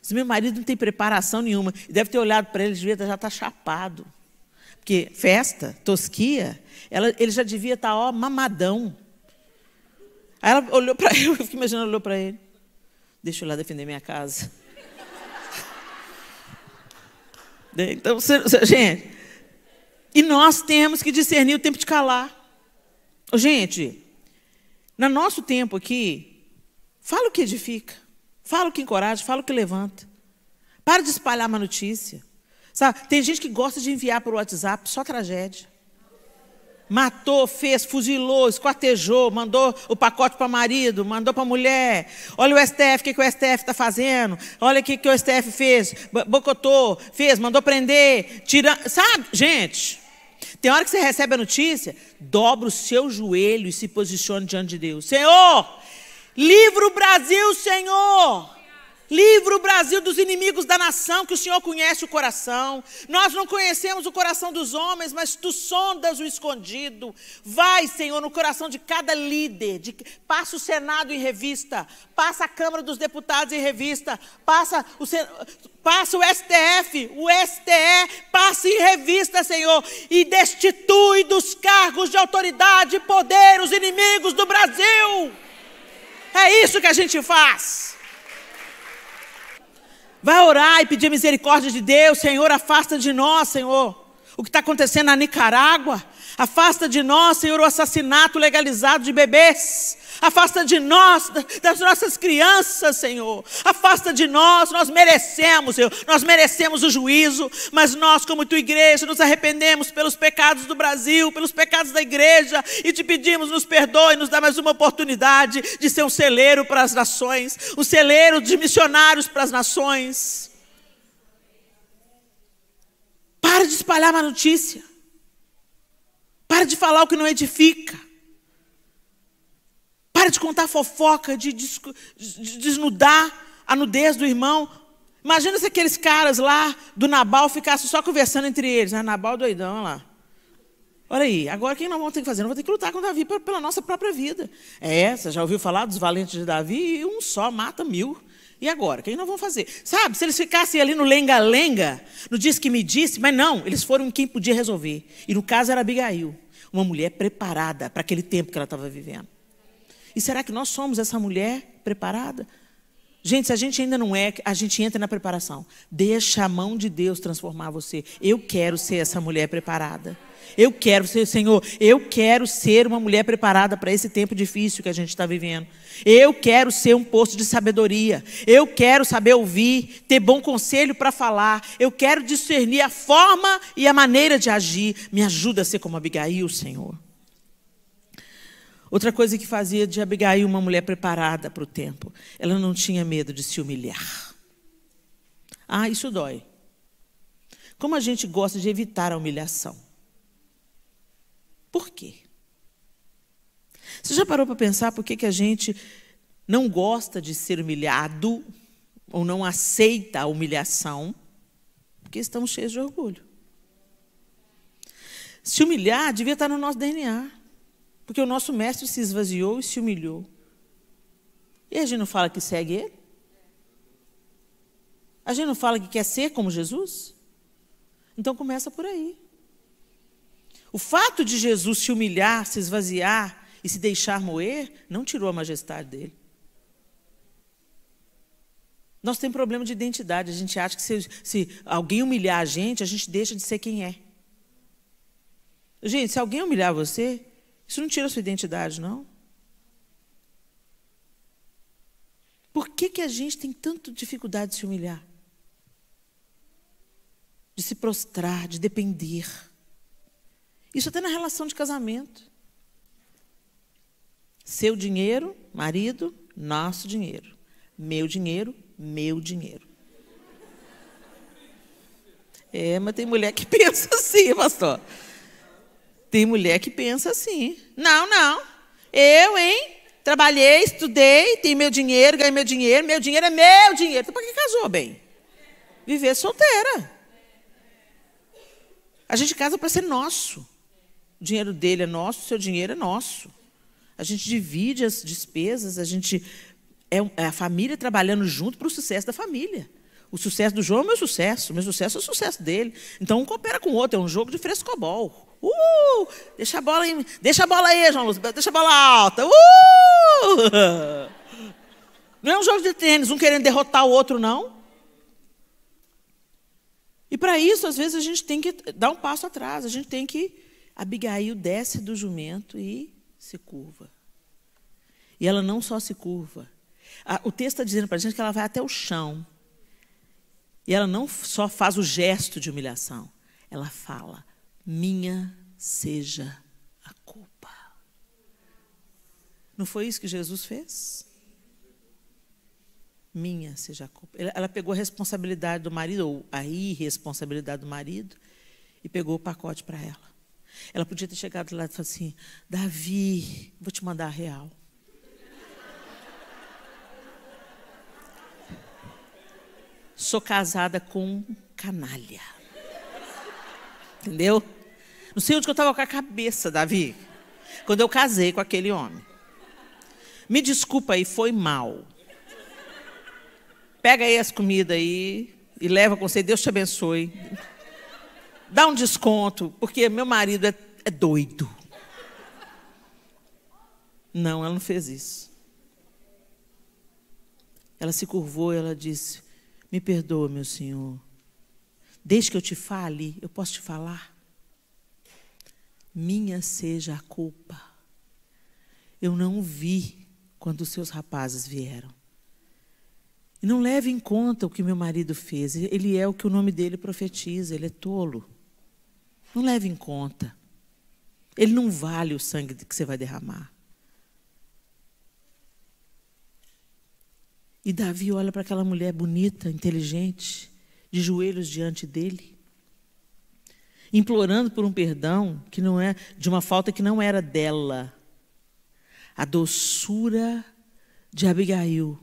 Se meu marido não tem preparação nenhuma. E deve ter olhado para ele, devia tá, já está chapado. Porque festa, tosquia, ela, ele já devia estar, tá, ó, mamadão. Aí ela olhou para ele, eu fico imaginando, olhou para ele. Deixa eu lá defender minha casa. Né, então, gente, e nós temos que discernir o tempo de calar. Gente, no nosso tempo aqui, fala o que edifica. Fala o que encoraja, fala o que levanta. Para de espalhar uma notícia. Sabe, tem gente que gosta de enviar por WhatsApp só tragédia. Matou, fez, fuzilou, esquartejou, mandou o pacote para marido, mandou para mulher. Olha o STF, o que, que o STF está fazendo? Olha o que, que o STF fez, bocotou, fez, mandou prender, tira, sabe, gente? Tem hora que você recebe a notícia, dobra o seu joelho e se posiciona diante de Deus. Senhor, Livra o Brasil, Senhor. Livra o Brasil dos inimigos da nação, que o Senhor conhece o coração. Nós não conhecemos o coração dos homens, mas tu sondas o escondido. Vai, Senhor, no coração de cada líder. De, passa o Senado em revista, passa a Câmara dos Deputados em revista, passa o, passa o STF, o STE, passa em revista, Senhor, e destitui dos cargos de autoridade e poder os inimigos do Brasil. É isso que a gente faz. Vai orar e pedir misericórdia de Deus, Senhor, afasta de nós, Senhor. O que está acontecendo na Nicarágua, afasta de nós, Senhor, o assassinato legalizado de bebês afasta de nós, das nossas crianças, Senhor, afasta de nós, nós merecemos, Senhor, nós merecemos o juízo, mas nós, como tua igreja, nos arrependemos pelos pecados do Brasil, pelos pecados da igreja, e te pedimos, nos perdoe, nos dá mais uma oportunidade de ser um celeiro para as nações, um celeiro de missionários para as nações. Para de espalhar má notícia. Para de falar o que não edifica. Para de contar fofoca, de, desnudar a nudez do irmão. Imagina se aqueles caras lá do Nabal ficassem só conversando entre eles. Ah, Nabal doidão, olha lá. Olha aí, agora quem não vão ter que fazer? Nós vão ter que lutar com Davi pela nossa própria vida. É, você já ouviu falar dos valentes de Davi? E um só mata mil. E agora? O que nós não vão fazer? Sabe, se eles ficassem ali no lenga-lenga, no disse que me disse, mas não, eles foram quem podia resolver. E no caso era Abigail, uma mulher preparada para aquele tempo que ela estava vivendo. E será que nós somos essa mulher preparada? Gente, se a gente ainda não é, a gente entra na preparação. Deixa a mão de Deus transformar você. Eu quero ser essa mulher preparada. Eu quero ser, Senhor, eu quero ser uma mulher preparada para esse tempo difícil que a gente está vivendo. Eu quero ser um posto de sabedoria. Eu quero saber ouvir, ter bom conselho para falar. Eu quero discernir a forma e a maneira de agir. Me ajuda a ser como Abigail, Senhor. Outra coisa que fazia de Abigail uma mulher preparada para o tempo, ela não tinha medo de se humilhar. Ah, isso dói. Como a gente gosta de evitar a humilhação. Por quê? Você já parou para pensar por que, que a gente não gosta de ser humilhado ou não aceita a humilhação? Porque estamos cheios de orgulho. Se humilhar devia estar no nosso DNA. Porque o nosso mestre se esvaziou e se humilhou. E a gente não fala que segue ele? A gente não fala que quer ser como Jesus? Então começa por aí. O fato de Jesus se humilhar, se esvaziar e se deixar moer, não tirou a majestade dele. Nós temos problema de identidade. A gente acha que se, se, alguém humilhar a gente, a gente deixa de ser quem é. Gente, se alguém humilhar você, isso não tira a sua identidade, não? Por que, que a gente tem tanta dificuldade de se humilhar? De se prostrar, de depender. Isso até na relação de casamento. Seu dinheiro, marido, nosso dinheiro. Meu dinheiro, meu dinheiro. É, mas tem mulher que pensa assim, pastor. Tem mulher que pensa assim. Não, não. Eu, hein? Trabalhei, estudei, tenho meu dinheiro, ganhei meu dinheiro, meu dinheiro é meu dinheiro. Então, para que casou, bem? Viver solteira. A gente casa para ser nosso. O dinheiro dele é nosso, o seu dinheiro é nosso. A gente divide as despesas, a gente é, é a família trabalhando junto para o sucesso da família. O sucesso do João é o meu sucesso, o meu sucesso é o sucesso dele. Então, um coopera com o outro, é um jogo de frescobol. Uh! Deixa a bola aí, deixa a bola aí, João Luz. deixa a bola alta. Uh! Não é um jogo de tênis, um querendo derrotar o outro, não. E para isso, às vezes, a gente tem que dar um passo atrás. A gente tem que. Abigail desce do jumento e se curva. E ela não só se curva. O texto está dizendo para a gente que ela vai até o chão. E ela não só faz o gesto de humilhação, ela fala: minha seja a culpa. Não foi isso que Jesus fez? Minha seja a culpa. Ela pegou a responsabilidade do marido, ou a irresponsabilidade do marido, e pegou o pacote para ela. Ela podia ter chegado lá e falado assim: Davi, vou te mandar a real. Sou casada com um canalha. Entendeu? Não sei onde que eu estava com a cabeça, Davi, quando eu casei com aquele homem. Me desculpa aí, foi mal. Pega aí as comidas aí e leva com você, Deus te abençoe. Dá um desconto, porque meu marido é, é doido. Não, ela não fez isso. Ela se curvou e ela disse: Me perdoa, meu senhor. Desde que eu te fale, eu posso te falar minha seja a culpa. Eu não vi quando os seus rapazes vieram. E não leve em conta o que meu marido fez. Ele é o que o nome dele profetiza, ele é tolo. Não leve em conta. Ele não vale o sangue que você vai derramar. E Davi olha para aquela mulher bonita, inteligente, de joelhos diante dele implorando por um perdão que não é de uma falta que não era dela. A doçura de Abigail,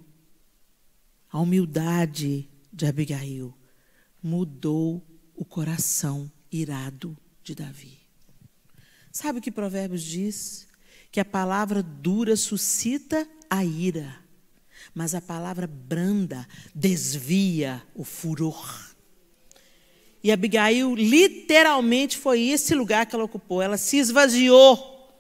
a humildade de Abigail mudou o coração irado de Davi. Sabe o que Provérbios diz? Que a palavra dura suscita a ira, mas a palavra branda desvia o furor. E Abigail literalmente foi esse lugar que ela ocupou. Ela se esvaziou.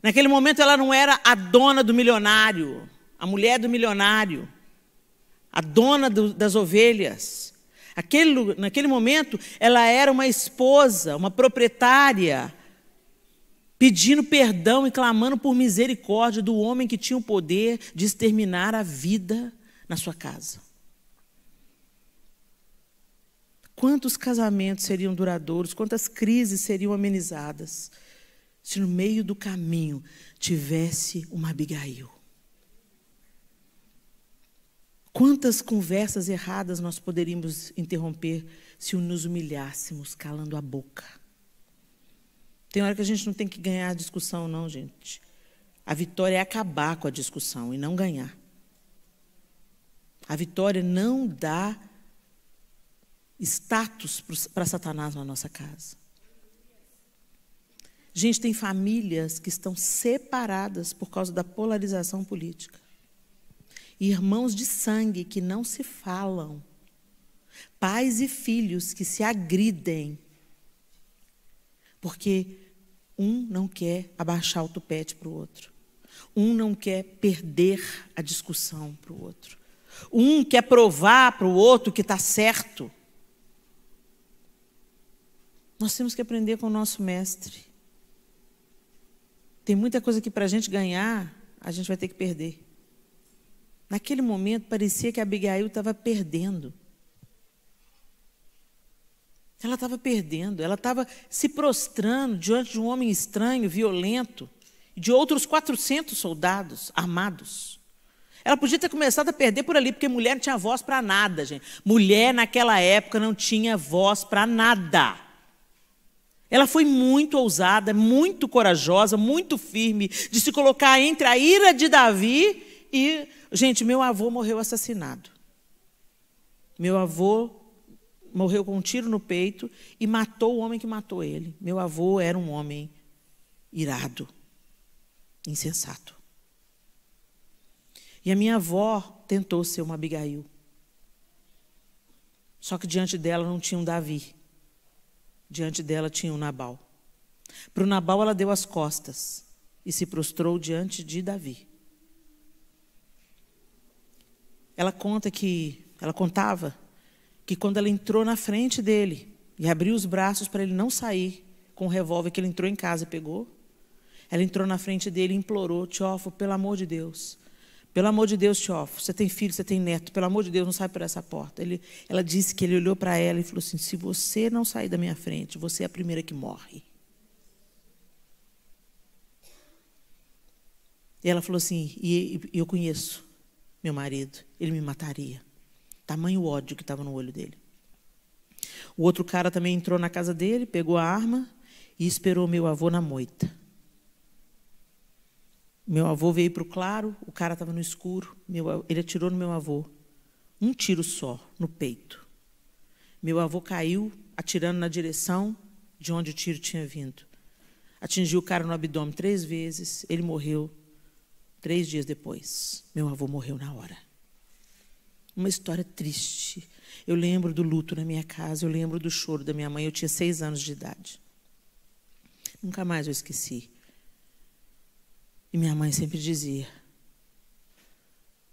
Naquele momento ela não era a dona do milionário, a mulher do milionário, a dona do, das ovelhas. Aquele, naquele momento, ela era uma esposa, uma proprietária, pedindo perdão e clamando por misericórdia do homem que tinha o poder de exterminar a vida na sua casa. Quantos casamentos seriam duradouros, quantas crises seriam amenizadas, se no meio do caminho tivesse uma Abigail? Quantas conversas erradas nós poderíamos interromper se nos humilhássemos calando a boca? Tem hora que a gente não tem que ganhar a discussão, não, gente. A vitória é acabar com a discussão e não ganhar. A vitória não dá status para Satanás na nossa casa. Gente, tem famílias que estão separadas por causa da polarização política. Irmãos de sangue que não se falam. Pais e filhos que se agridem. Porque um não quer abaixar o tupete para o outro. Um não quer perder a discussão para o outro. Um quer provar para o outro que está certo. Nós temos que aprender com o nosso mestre. Tem muita coisa que para a gente ganhar, a gente vai ter que perder. Naquele momento, parecia que Abigail estava perdendo. Ela estava perdendo, ela estava se prostrando diante de um homem estranho, violento, de outros 400 soldados armados. Ela podia ter começado a perder por ali, porque mulher não tinha voz para nada, gente. Mulher naquela época não tinha voz para nada. Ela foi muito ousada, muito corajosa, muito firme de se colocar entre a ira de Davi e. Gente, meu avô morreu assassinado. Meu avô morreu com um tiro no peito e matou o homem que matou ele. Meu avô era um homem irado, insensato. E a minha avó tentou ser uma Abigail. Só que diante dela não tinha um Davi. Diante dela tinha um Nabal. Para o Nabal ela deu as costas e se prostrou diante de Davi. Ela conta que ela contava que quando ela entrou na frente dele e abriu os braços para ele não sair com o revólver que ele entrou em casa e pegou, ela entrou na frente dele e implorou: Tiófo, pelo amor de Deus, pelo amor de Deus, Teófilo, você tem filho, você tem neto, pelo amor de Deus, não sai por essa porta. Ele, ela disse que ele olhou para ela e falou assim: se você não sair da minha frente, você é a primeira que morre. E ela falou assim: e, e eu conheço meu marido, ele me mataria. Tamanho ódio que estava no olho dele. O outro cara também entrou na casa dele, pegou a arma e esperou meu avô na moita. Meu avô veio para o claro, o cara estava no escuro, meu, ele atirou no meu avô. Um tiro só, no peito. Meu avô caiu, atirando na direção de onde o tiro tinha vindo. Atingiu o cara no abdômen três vezes, ele morreu três dias depois. Meu avô morreu na hora. Uma história triste. Eu lembro do luto na minha casa, eu lembro do choro da minha mãe, eu tinha seis anos de idade. Nunca mais eu esqueci. E minha mãe sempre dizia: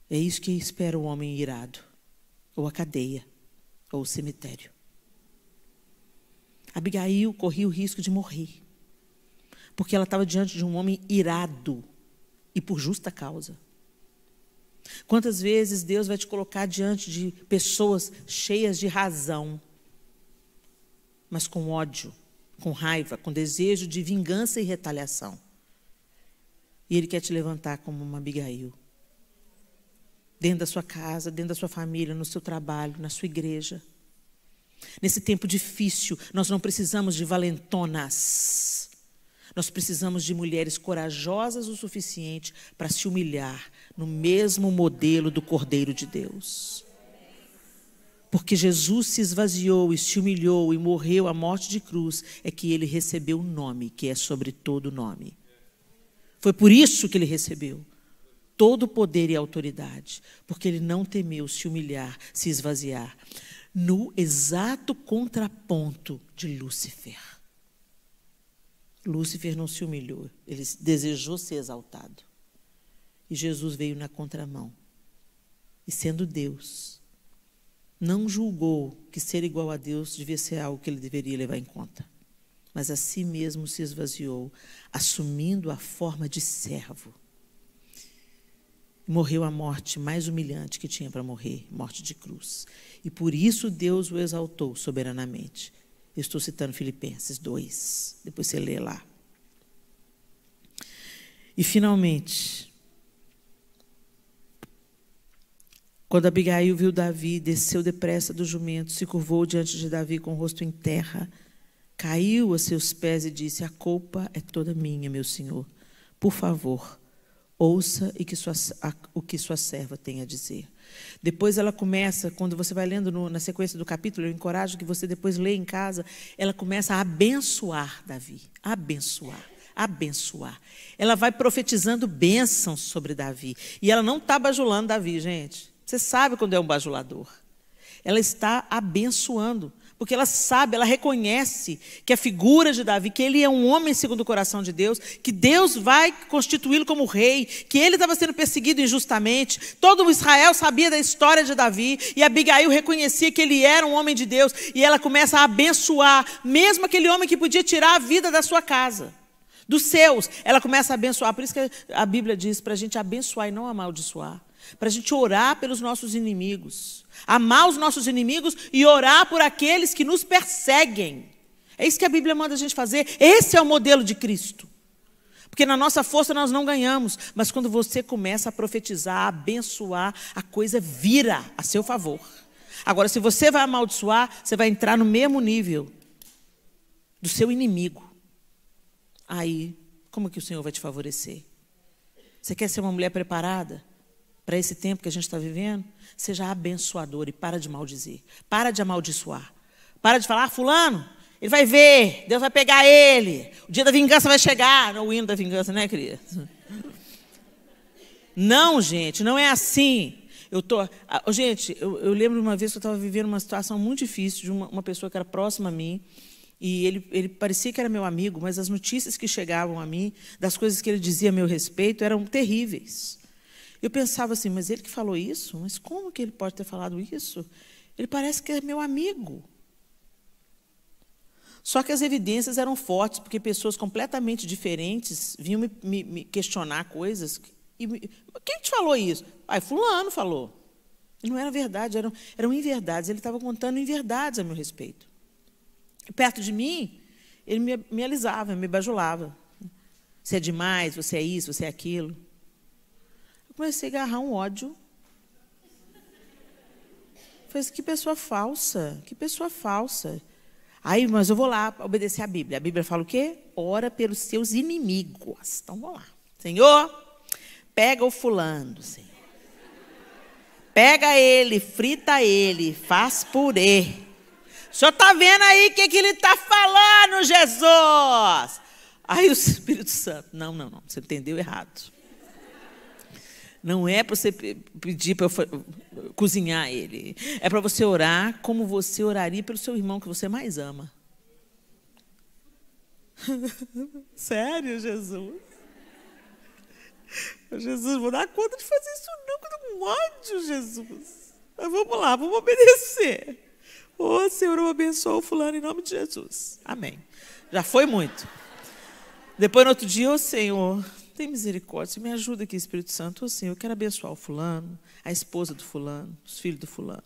É isso que espera o homem irado, ou a cadeia, ou o cemitério. Abigail corria o risco de morrer, porque ela estava diante de um homem irado e por justa causa. Quantas vezes Deus vai te colocar diante de pessoas cheias de razão, mas com ódio, com raiva, com desejo de vingança e retaliação? E Ele quer te levantar como uma Abigail. Dentro da sua casa, dentro da sua família, no seu trabalho, na sua igreja. Nesse tempo difícil, nós não precisamos de valentonas. Nós precisamos de mulheres corajosas o suficiente para se humilhar no mesmo modelo do Cordeiro de Deus. Porque Jesus se esvaziou e se humilhou e morreu à morte de cruz, é que ele recebeu o um nome que é sobre todo nome. Foi por isso que ele recebeu todo o poder e autoridade, porque ele não temeu se humilhar, se esvaziar, no exato contraponto de Lúcifer. Lúcifer não se humilhou, ele desejou ser exaltado. E Jesus veio na contramão. E sendo Deus, não julgou que ser igual a Deus devia ser algo que ele deveria levar em conta mas a si mesmo se esvaziou, assumindo a forma de servo. Morreu a morte mais humilhante que tinha para morrer, morte de cruz. E por isso Deus o exaltou soberanamente. Eu estou citando Filipenses 2, depois você lê lá. E finalmente, quando Abigail viu Davi, desceu depressa do jumento, se curvou diante de Davi com o rosto em terra caiu a seus pés e disse: A culpa é toda minha, meu senhor. Por favor, ouça e que sua, a, o que sua serva tem a dizer. Depois ela começa, quando você vai lendo no, na sequência do capítulo, eu encorajo que você depois leia em casa, ela começa a abençoar Davi, abençoar abençoar. Ela vai profetizando bênçãos sobre Davi. E ela não está bajulando Davi, gente. Você sabe quando é um bajulador. Ela está abençoando. Porque ela sabe, ela reconhece que a figura de Davi, que ele é um homem segundo o coração de Deus, que Deus vai constituí-lo como rei, que ele estava sendo perseguido injustamente. Todo o Israel sabia da história de Davi e Abigail reconhecia que ele era um homem de Deus e ela começa a abençoar, mesmo aquele homem que podia tirar a vida da sua casa, dos seus. Ela começa a abençoar. Por isso que a Bíblia diz para a gente abençoar e não amaldiçoar para a gente orar pelos nossos inimigos, amar os nossos inimigos e orar por aqueles que nos perseguem. É isso que a Bíblia manda a gente fazer. Esse é o modelo de Cristo. Porque na nossa força nós não ganhamos, mas quando você começa a profetizar, a abençoar, a coisa vira a seu favor. Agora, se você vai amaldiçoar, você vai entrar no mesmo nível do seu inimigo. Aí, como que o Senhor vai te favorecer? Você quer ser uma mulher preparada? para esse tempo que a gente está vivendo, seja abençoador e para de maldizer. Para de amaldiçoar. Para de falar, ah, fulano, ele vai ver, Deus vai pegar ele, o dia da vingança vai chegar. Não, o hino da vingança, né, querida? Não, gente, não é assim. Eu tô, gente, eu, eu lembro uma vez que eu estava vivendo uma situação muito difícil de uma, uma pessoa que era próxima a mim. E ele, ele, parecia que era meu amigo, mas as notícias que chegavam a mim, das coisas que ele dizia a meu respeito, eram terríveis. Eu pensava assim, mas ele que falou isso? Mas como que ele pode ter falado isso? Ele parece que é meu amigo. Só que as evidências eram fortes, porque pessoas completamente diferentes vinham me, me, me questionar coisas. E me, quem te falou isso? Ai, ah, é Fulano falou. Não era verdade, eram, eram inverdades. Ele estava contando inverdades a meu respeito. E perto de mim, ele me, me alisava, me bajulava. Você é demais, você é isso, você é aquilo. Comecei a agarrar um ódio. Falei assim, que pessoa falsa, que pessoa falsa. Aí, mas eu vou lá obedecer a Bíblia. A Bíblia fala o quê? Ora pelos seus inimigos. Então, vamos lá. Senhor, pega o fulano, Senhor. Pega ele, frita ele, faz purê. O senhor está vendo aí o que, que ele está falando, Jesus? Aí o Espírito Santo, não, não, não, você entendeu errado. Não é para você pedir para eu cozinhar ele. É para você orar como você oraria pelo seu irmão que você mais ama. Sério, Jesus? Jesus, vou dar conta de fazer isso não, que eu com ódio, Jesus. Mas vamos lá, vamos obedecer. Ô oh, Senhor, eu abençoo o fulano em nome de Jesus. Amém. Já foi muito. Depois, no outro dia, ô oh, Senhor, tem misericórdia, me ajuda aqui, Espírito Santo, assim, eu quero abençoar o fulano, a esposa do fulano, os filhos do fulano.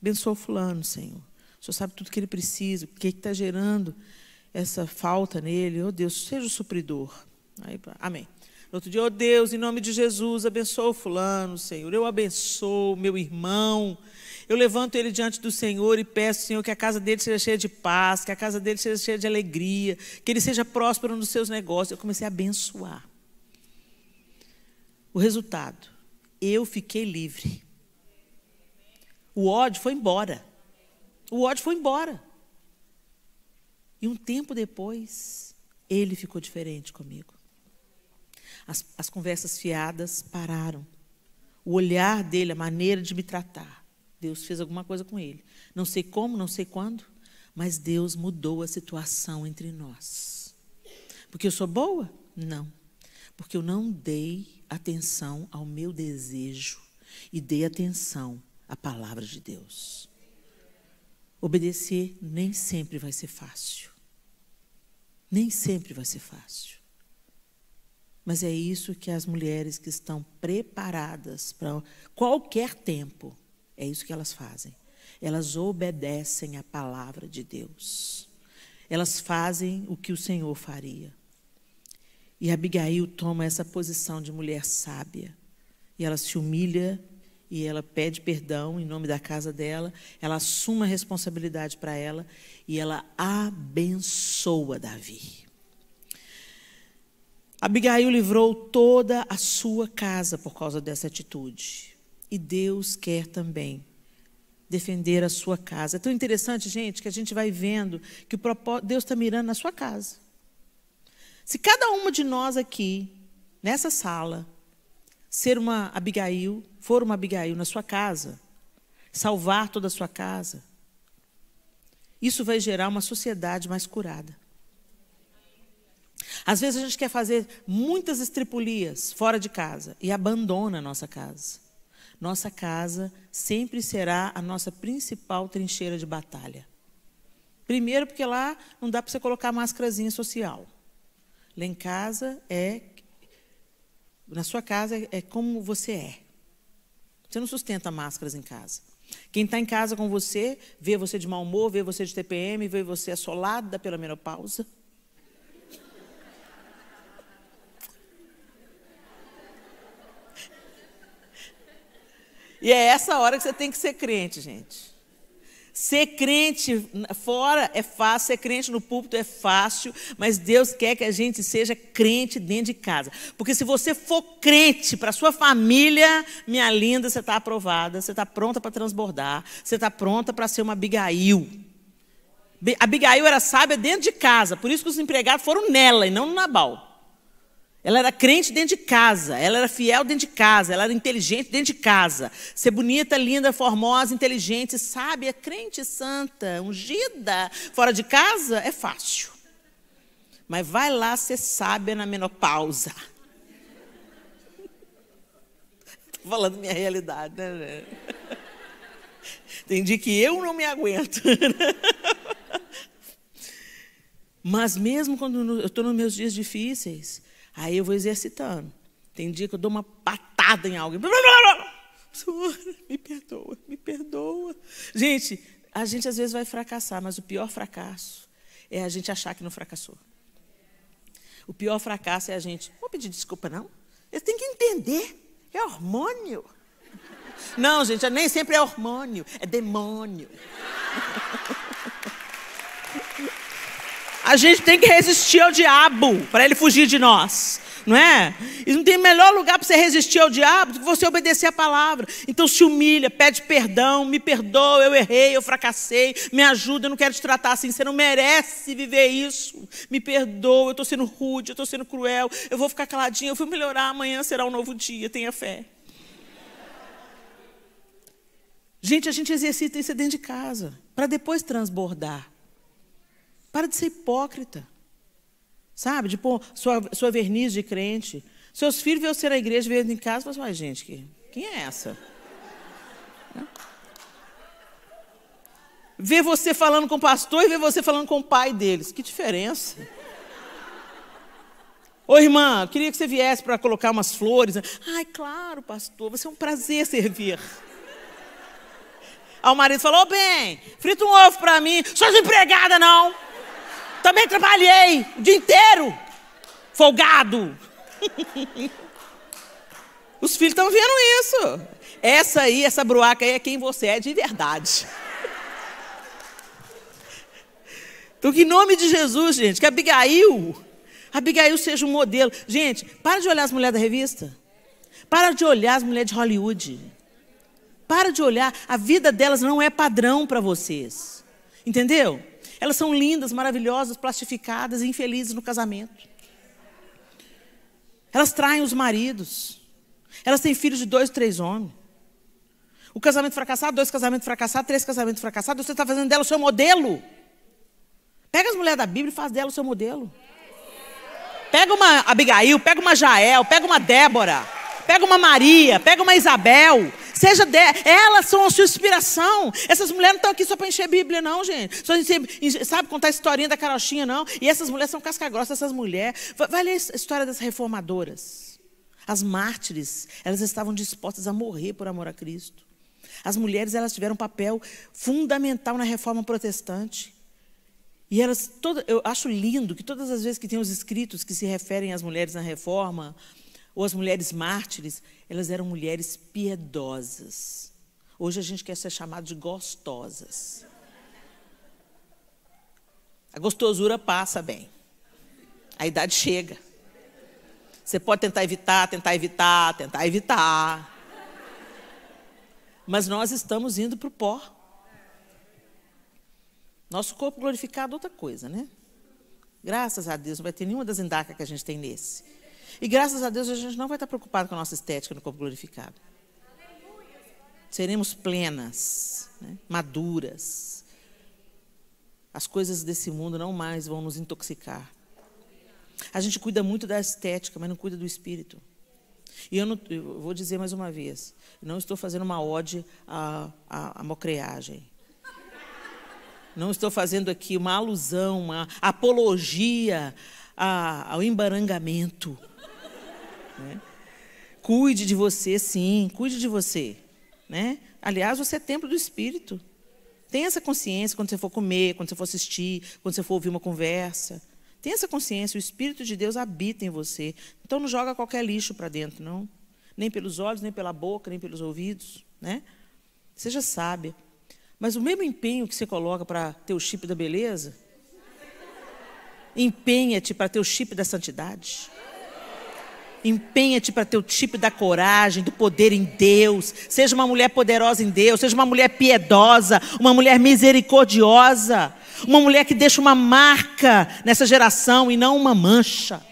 Abençoa o fulano, Senhor. O Senhor sabe tudo que ele precisa, o que é está gerando essa falta nele. Oh, Deus, seja o supridor. Aí, amém. No outro dia, oh Deus, em nome de Jesus, abençoa o fulano, Senhor. Eu abençoo meu irmão. Eu levanto ele diante do Senhor e peço, Senhor, que a casa dele seja cheia de paz, que a casa dele seja cheia de alegria, que ele seja próspero nos seus negócios. Eu comecei a abençoar. O resultado, eu fiquei livre. O ódio foi embora. O ódio foi embora. E um tempo depois, ele ficou diferente comigo. As, as conversas fiadas pararam. O olhar dele, a maneira de me tratar. Deus fez alguma coisa com ele. Não sei como, não sei quando, mas Deus mudou a situação entre nós. Porque eu sou boa? Não. Porque eu não dei atenção ao meu desejo e dê atenção à palavra de Deus. Obedecer nem sempre vai ser fácil. Nem sempre vai ser fácil. Mas é isso que as mulheres que estão preparadas para qualquer tempo, é isso que elas fazem. Elas obedecem à palavra de Deus. Elas fazem o que o Senhor faria. E Abigail toma essa posição de mulher sábia. E ela se humilha e ela pede perdão em nome da casa dela, ela assume a responsabilidade para ela e ela abençoa Davi. Abigail livrou toda a sua casa por causa dessa atitude. E Deus quer também defender a sua casa. É tão interessante, gente, que a gente vai vendo que Deus está mirando na sua casa. Se cada uma de nós aqui, nessa sala, ser uma Abigail, for uma Abigail na sua casa, salvar toda a sua casa, isso vai gerar uma sociedade mais curada. Às vezes a gente quer fazer muitas estripulias fora de casa e abandona a nossa casa. Nossa casa sempre será a nossa principal trincheira de batalha. Primeiro, porque lá não dá para você colocar máscarazinha social. Lá em casa é. Na sua casa é como você é. Você não sustenta máscaras em casa. Quem está em casa com você, vê você de mau humor, vê você de TPM, vê você assolada pela menopausa. E é essa hora que você tem que ser crente, gente. Ser crente fora é fácil, ser crente no púlpito é fácil, mas Deus quer que a gente seja crente dentro de casa. Porque se você for crente para sua família, minha linda, você está aprovada, você está pronta para transbordar, você está pronta para ser uma Abigail. Abigail era sábia dentro de casa, por isso que os empregados foram nela e não no Nabal. Ela era crente dentro de casa, ela era fiel dentro de casa, ela era inteligente dentro de casa. Ser bonita, linda, formosa, inteligente, sábia, crente, santa, ungida, fora de casa, é fácil. Mas vai lá ser sábia na menopausa. Estou falando minha realidade, né? Entendi que eu não me aguento. Né? Mas mesmo quando eu estou nos meus dias difíceis, Aí eu vou exercitando. Tem dia que eu dou uma patada em alguém. Senhor, me perdoa, me perdoa. Gente, a gente às vezes vai fracassar, mas o pior fracasso é a gente achar que não fracassou. O pior fracasso é a gente, vou pedir desculpa, não. Eu tenho que entender. É hormônio. Não, gente, nem sempre é hormônio, é demônio. A gente tem que resistir ao diabo para ele fugir de nós. Não é? E não tem melhor lugar para você resistir ao diabo do que você obedecer a palavra. Então se humilha, pede perdão, me perdoa, eu errei, eu fracassei, me ajuda, eu não quero te tratar assim, você não merece viver isso. Me perdoa, eu estou sendo rude, eu estou sendo cruel, eu vou ficar caladinha, eu vou melhorar, amanhã será um novo dia, tenha fé. Gente, a gente exercita isso dentro de casa, para depois transbordar. Para de ser hipócrita. Sabe? De tipo, pôr sua, sua verniz de crente. Seus filhos vêm ser a igreja, vez em casa e falam assim, gente, quem é essa? Né? Ver você falando com o pastor e ver você falando com o pai deles. Que diferença. Ô irmã, queria que você viesse para colocar umas flores. Né? Ai, claro, pastor, vai ser é um prazer servir. Aí o marido falou: bem, frita um ovo para mim. Sou desempregada, não também trabalhei o dia inteiro, folgado. Os filhos estão vendo isso. Essa aí, essa bruaca aí é quem você é de verdade. Então, que em nome de Jesus, gente, que Abigail, Abigail seja um modelo. Gente, para de olhar as mulheres da revista. Para de olhar as mulheres de Hollywood. Para de olhar. A vida delas não é padrão para vocês. Entendeu? Elas são lindas, maravilhosas, plastificadas e infelizes no casamento. Elas traem os maridos. Elas têm filhos de dois, três homens. O casamento fracassado, dois casamentos fracassados, três casamentos fracassados. Você está fazendo dela o seu modelo. Pega as mulheres da Bíblia e faz dela o seu modelo. Pega uma Abigail, pega uma Jael, pega uma Débora, pega uma Maria, pega uma Isabel, Seja de... Elas são a sua inspiração. Essas mulheres não estão aqui só para encher a Bíblia, não, gente. Só encher, sabe contar a historinha da carochinha, não. E essas mulheres são casca-grossa, essas mulheres. Vai ler a história das reformadoras. As mártires, elas estavam dispostas a morrer por amor a Cristo. As mulheres, elas tiveram um papel fundamental na reforma protestante. E elas, toda, eu acho lindo que todas as vezes que tem os escritos que se referem às mulheres na reforma, ou as mulheres mártires, elas eram mulheres piedosas. Hoje a gente quer ser chamado de gostosas. A gostosura passa bem. A idade chega. Você pode tentar evitar, tentar evitar, tentar evitar. Mas nós estamos indo para o pó. Nosso corpo glorificado é outra coisa, né? Graças a Deus, não vai ter nenhuma das indacas que a gente tem nesse. E graças a Deus a gente não vai estar preocupado com a nossa estética no corpo glorificado. Seremos plenas, né? maduras. As coisas desse mundo não mais vão nos intoxicar. A gente cuida muito da estética, mas não cuida do espírito. E eu, não, eu vou dizer mais uma vez, não estou fazendo uma ode à, à, à mocreagem. Não estou fazendo aqui uma alusão, uma apologia a, ao embarangamento. Né? Cuide de você, sim, cuide de você. Né? Aliás, você é templo do Espírito. Tenha essa consciência quando você for comer, quando você for assistir, quando você for ouvir uma conversa. Tenha essa consciência, o Espírito de Deus habita em você. Então não joga qualquer lixo para dentro, não. Nem pelos olhos, nem pela boca, nem pelos ouvidos. Né? Seja sábia. Mas o mesmo empenho que você coloca para ter o chip da beleza, empenha-te para ter o chip da santidade. Empenha-te para ter o tipo da coragem, do poder em Deus. Seja uma mulher poderosa em Deus, seja uma mulher piedosa, uma mulher misericordiosa, uma mulher que deixa uma marca nessa geração e não uma mancha.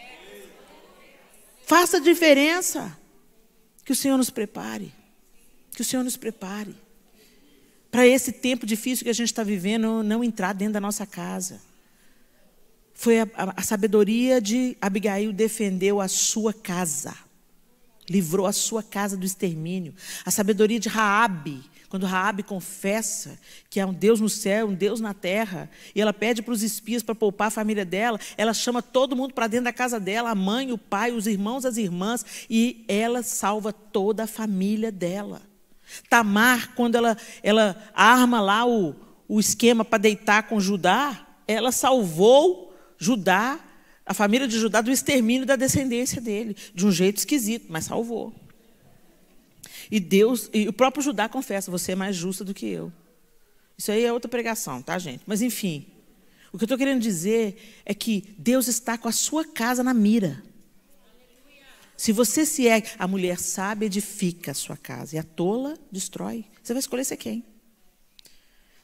Faça a diferença. Que o Senhor nos prepare. Que o Senhor nos prepare para esse tempo difícil que a gente está vivendo não entrar dentro da nossa casa foi a, a, a sabedoria de Abigail defendeu a sua casa, livrou a sua casa do extermínio. A sabedoria de Raabe, quando Raabe confessa que há um Deus no céu, um Deus na terra, e ela pede para os espias para poupar a família dela, ela chama todo mundo para dentro da casa dela, a mãe, o pai, os irmãos, as irmãs, e ela salva toda a família dela. Tamar, quando ela, ela arma lá o, o esquema para deitar com Judá, ela salvou Judá, a família de Judá, do extermínio da descendência dele, de um jeito esquisito, mas salvou. E Deus, e o próprio Judá confessa: você é mais justa do que eu. Isso aí é outra pregação, tá, gente? Mas enfim, o que eu estou querendo dizer é que Deus está com a sua casa na mira. Se você se é a mulher sábia, edifica a sua casa, e a tola destrói. Você vai escolher ser quem?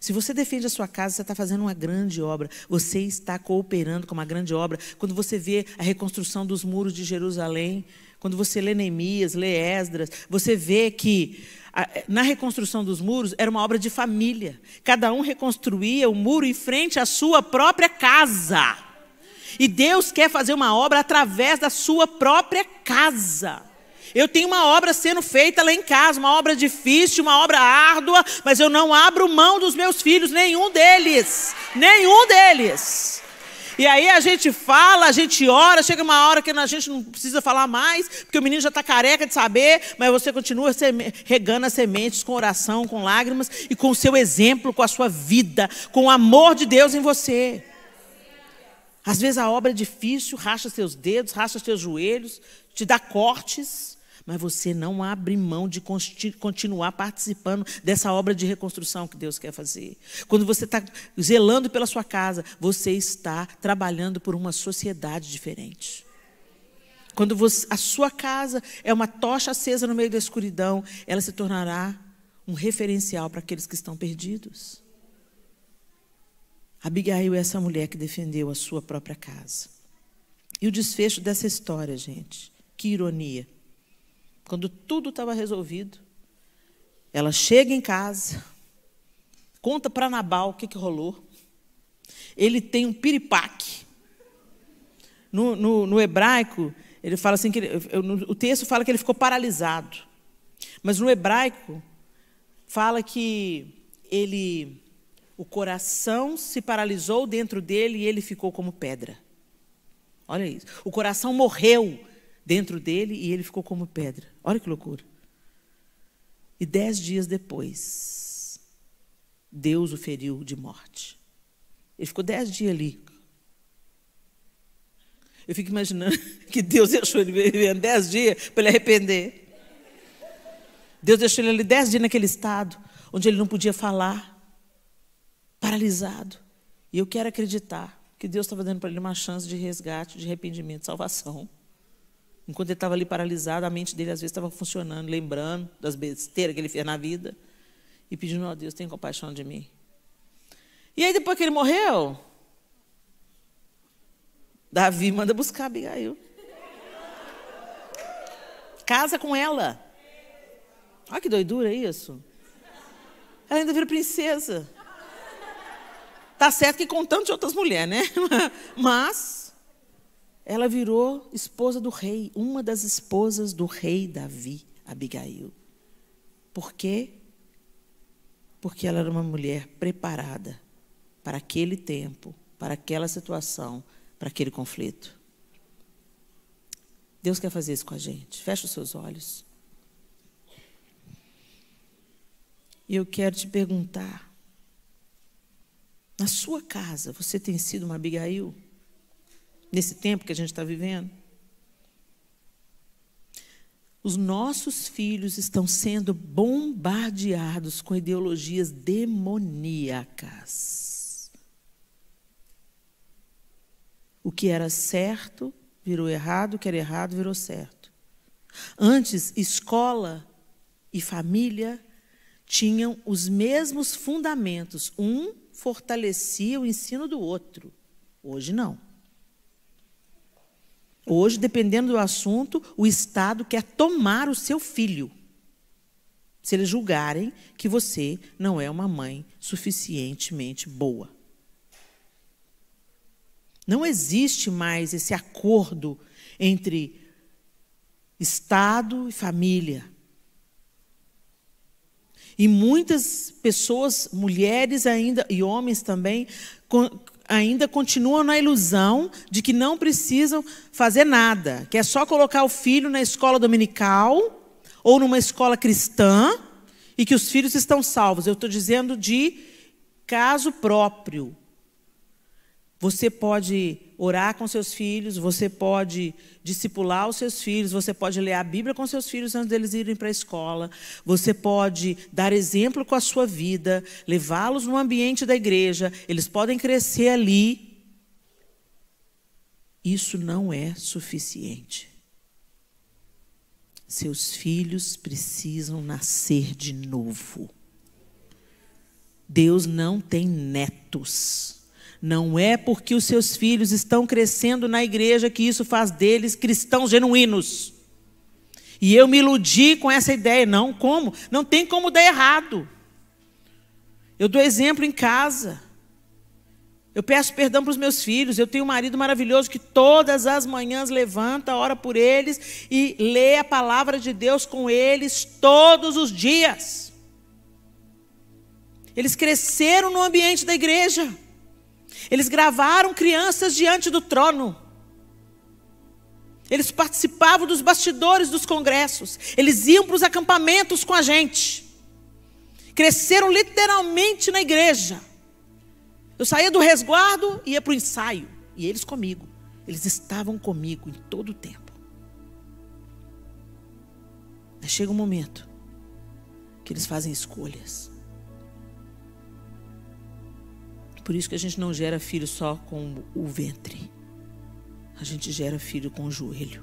Se você defende a sua casa, você está fazendo uma grande obra. Você está cooperando com uma grande obra. Quando você vê a reconstrução dos muros de Jerusalém, quando você lê Neemias, lê Esdras, você vê que na reconstrução dos muros era uma obra de família. Cada um reconstruía o muro em frente à sua própria casa. E Deus quer fazer uma obra através da sua própria casa. Eu tenho uma obra sendo feita lá em casa, uma obra difícil, uma obra árdua, mas eu não abro mão dos meus filhos, nenhum deles. Nenhum deles. E aí a gente fala, a gente ora, chega uma hora que a gente não precisa falar mais, porque o menino já está careca de saber, mas você continua regando as sementes com oração, com lágrimas e com o seu exemplo, com a sua vida, com o amor de Deus em você. Às vezes a obra é difícil, racha seus dedos, racha seus joelhos, te dá cortes mas você não abre mão de continuar participando dessa obra de reconstrução que Deus quer fazer. Quando você está zelando pela sua casa, você está trabalhando por uma sociedade diferente. Quando você, a sua casa é uma tocha acesa no meio da escuridão, ela se tornará um referencial para aqueles que estão perdidos. Abigail é essa mulher que defendeu a sua própria casa. E o desfecho dessa história, gente, que ironia quando tudo estava resolvido, ela chega em casa, conta para Nabal o que, que rolou. Ele tem um piripaque. No, no, no hebraico, ele fala assim que ele, o texto fala que ele ficou paralisado, mas no hebraico fala que ele o coração se paralisou dentro dele e ele ficou como pedra. Olha isso. O coração morreu dentro dele e ele ficou como pedra. Olha que loucura. E dez dias depois, Deus o feriu de morte. Ele ficou dez dias ali. Eu fico imaginando que Deus deixou ele vivendo dez dias para ele arrepender. Deus deixou ele ali dez dias naquele estado, onde ele não podia falar, paralisado. E eu quero acreditar que Deus estava dando para ele uma chance de resgate, de arrependimento, de salvação. Enquanto ele estava ali paralisado, a mente dele às vezes estava funcionando, lembrando das besteiras que ele fez na vida e pedindo a Deus, tenha compaixão de mim. E aí depois que ele morreu, Davi manda buscar Abigail. Casa com ela. Olha que doidura isso. Ela ainda vira princesa. Tá certo que com tanto de outras mulheres, né? Mas ela virou esposa do rei, uma das esposas do rei Davi, Abigail. Por quê? Porque ela era uma mulher preparada para aquele tempo, para aquela situação, para aquele conflito. Deus quer fazer isso com a gente. Fecha os seus olhos. E eu quero te perguntar: na sua casa, você tem sido uma Abigail? nesse tempo que a gente está vivendo? Os nossos filhos estão sendo bombardeados com ideologias demoníacas. O que era certo virou errado, o que era errado virou certo. Antes, escola e família tinham os mesmos fundamentos, um fortalecia o ensino do outro. Hoje não. Hoje, dependendo do assunto, o Estado quer tomar o seu filho. Se eles julgarem que você não é uma mãe suficientemente boa. Não existe mais esse acordo entre Estado e família. E muitas pessoas, mulheres ainda e homens também, ainda continuam na ilusão de que não precisam fazer nada, que é só colocar o filho na escola dominical ou numa escola cristã e que os filhos estão salvos. Eu estou dizendo de caso próprio. Você pode orar com seus filhos, você pode discipular os seus filhos, você pode ler a Bíblia com seus filhos antes deles irem para a escola, você pode dar exemplo com a sua vida, levá-los no ambiente da igreja, eles podem crescer ali. Isso não é suficiente. Seus filhos precisam nascer de novo. Deus não tem netos. Não é porque os seus filhos estão crescendo na igreja que isso faz deles cristãos genuínos. E eu me iludi com essa ideia. Não, como? Não tem como dar errado. Eu dou exemplo em casa. Eu peço perdão para os meus filhos. Eu tenho um marido maravilhoso que todas as manhãs levanta, ora por eles e lê a palavra de Deus com eles todos os dias. Eles cresceram no ambiente da igreja. Eles gravaram crianças diante do trono. Eles participavam dos bastidores dos congressos. Eles iam para os acampamentos com a gente. Cresceram literalmente na igreja. Eu saía do resguardo e ia para o ensaio. E eles comigo. Eles estavam comigo em todo o tempo. chega um momento que eles fazem escolhas. Por isso que a gente não gera filho só com o ventre. A gente gera filho com o joelho.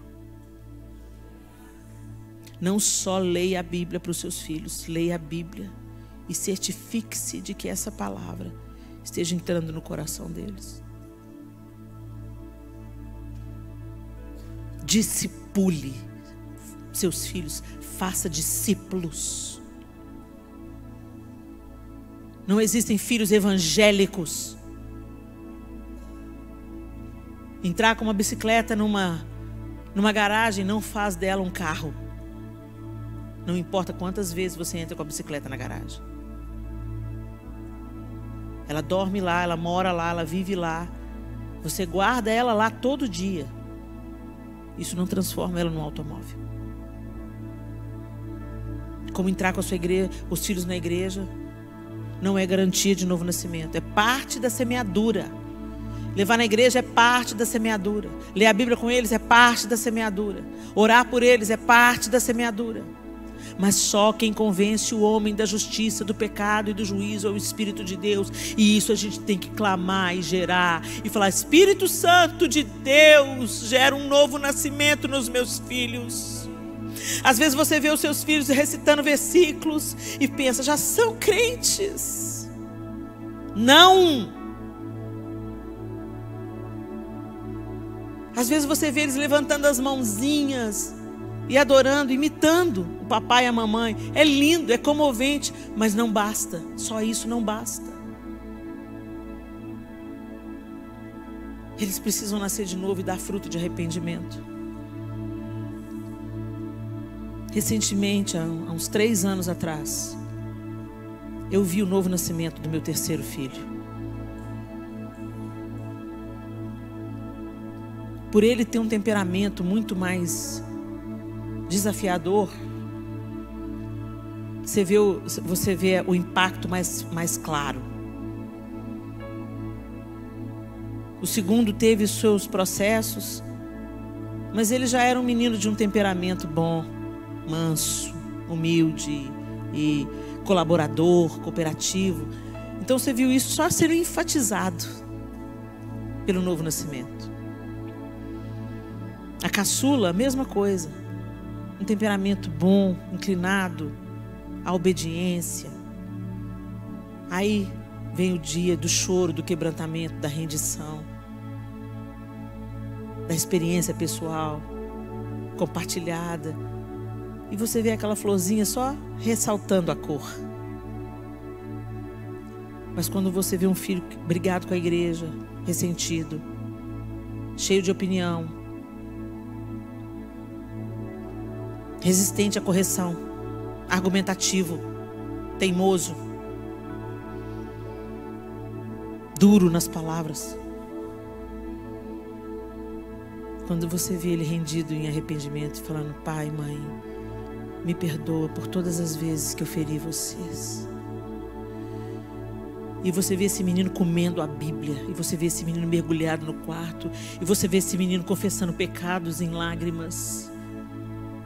Não só leia a Bíblia para os seus filhos, leia a Bíblia e certifique-se de que essa palavra esteja entrando no coração deles. Discipule seus filhos, faça discípulos. Não existem filhos evangélicos. Entrar com uma bicicleta numa, numa garagem não faz dela um carro. Não importa quantas vezes você entra com a bicicleta na garagem. Ela dorme lá, ela mora lá, ela vive lá. Você guarda ela lá todo dia. Isso não transforma ela num automóvel. Como entrar com a sua igreja, os filhos na igreja, não é garantia de novo nascimento, é parte da semeadura. Levar na igreja é parte da semeadura. Ler a Bíblia com eles é parte da semeadura. Orar por eles é parte da semeadura. Mas só quem convence o homem da justiça, do pecado e do juízo é o Espírito de Deus. E isso a gente tem que clamar e gerar e falar: Espírito Santo de Deus, gera um novo nascimento nos meus filhos. Às vezes você vê os seus filhos recitando versículos e pensa, já são crentes. Não! Às vezes você vê eles levantando as mãozinhas e adorando, imitando o papai e a mamãe. É lindo, é comovente, mas não basta. Só isso não basta. Eles precisam nascer de novo e dar fruto de arrependimento. Recentemente, há uns três anos atrás, eu vi o novo nascimento do meu terceiro filho. Por ele ter um temperamento muito mais desafiador, você vê o, você vê o impacto mais, mais claro. O segundo teve seus processos, mas ele já era um menino de um temperamento bom manso, humilde e colaborador, cooperativo. Então você viu isso só sendo enfatizado pelo novo nascimento. A caçula, mesma coisa. Um temperamento bom, inclinado à obediência. Aí vem o dia do choro, do quebrantamento, da rendição, da experiência pessoal compartilhada e você vê aquela florzinha só ressaltando a cor. Mas quando você vê um filho brigado com a igreja, ressentido, cheio de opinião, resistente à correção, argumentativo, teimoso, duro nas palavras. Quando você vê ele rendido em arrependimento, falando: Pai, mãe, me perdoa por todas as vezes que eu feri vocês. E você vê esse menino comendo a Bíblia, e você vê esse menino mergulhado no quarto, e você vê esse menino confessando pecados em lágrimas.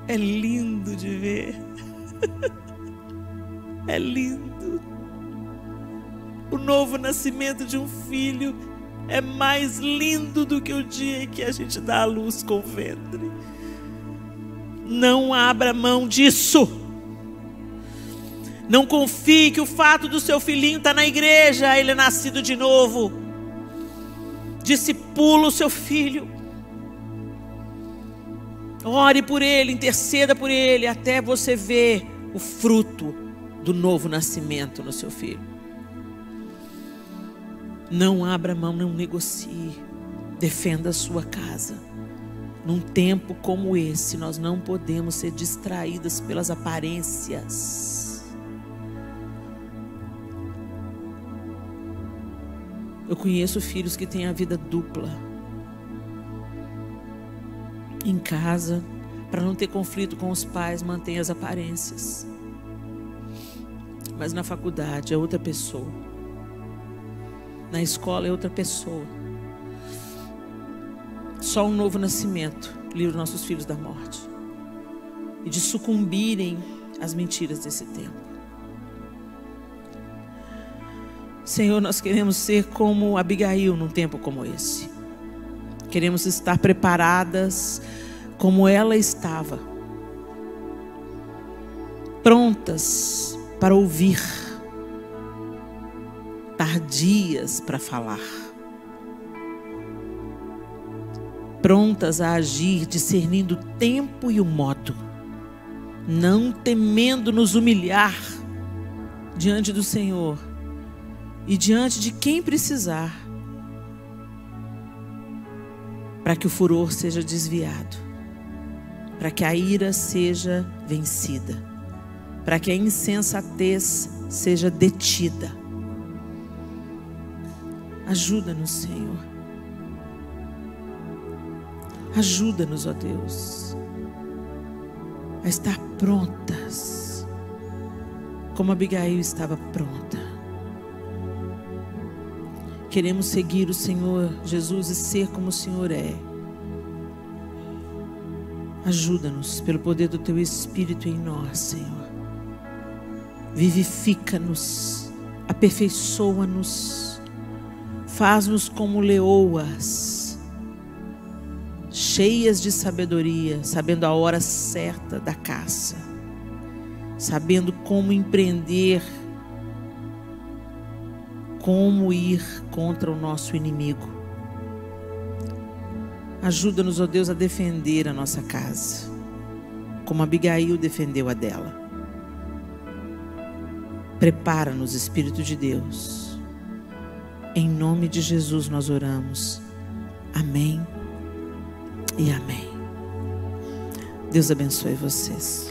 É lindo de ver. É lindo. O novo nascimento de um filho é mais lindo do que o dia em que a gente dá a luz com o ventre. Não abra mão disso. Não confie que o fato do seu filhinho estar tá na igreja, ele é nascido de novo. Discipula o seu filho. Ore por ele, interceda por ele, até você ver o fruto do novo nascimento no seu filho. Não abra mão, não negocie. Defenda a sua casa. Num tempo como esse, nós não podemos ser distraídas pelas aparências. Eu conheço filhos que têm a vida dupla. Em casa, para não ter conflito com os pais, mantém as aparências. Mas na faculdade é outra pessoa. Na escola é outra pessoa só um novo nascimento livra nossos filhos da morte e de sucumbirem às mentiras desse tempo. Senhor, nós queremos ser como Abigail num tempo como esse. Queremos estar preparadas como ela estava, prontas para ouvir, tardias para falar. prontas a agir, discernindo o tempo e o modo, não temendo nos humilhar diante do Senhor e diante de quem precisar, para que o furor seja desviado, para que a ira seja vencida, para que a insensatez seja detida. Ajuda-nos, Senhor. Ajuda-nos, ó Deus, a estar prontas, como Abigail estava pronta. Queremos seguir o Senhor Jesus e ser como o Senhor é. Ajuda-nos pelo poder do Teu Espírito em nós, Senhor. Vivifica-nos, aperfeiçoa-nos, faz-nos como leoas cheias de sabedoria, sabendo a hora certa da caça, sabendo como empreender, como ir contra o nosso inimigo. Ajuda-nos, ó oh Deus, a defender a nossa casa, como Abigail defendeu a dela. Prepara-nos, Espírito de Deus. Em nome de Jesus nós oramos. Amém e amém. Deus abençoe vocês.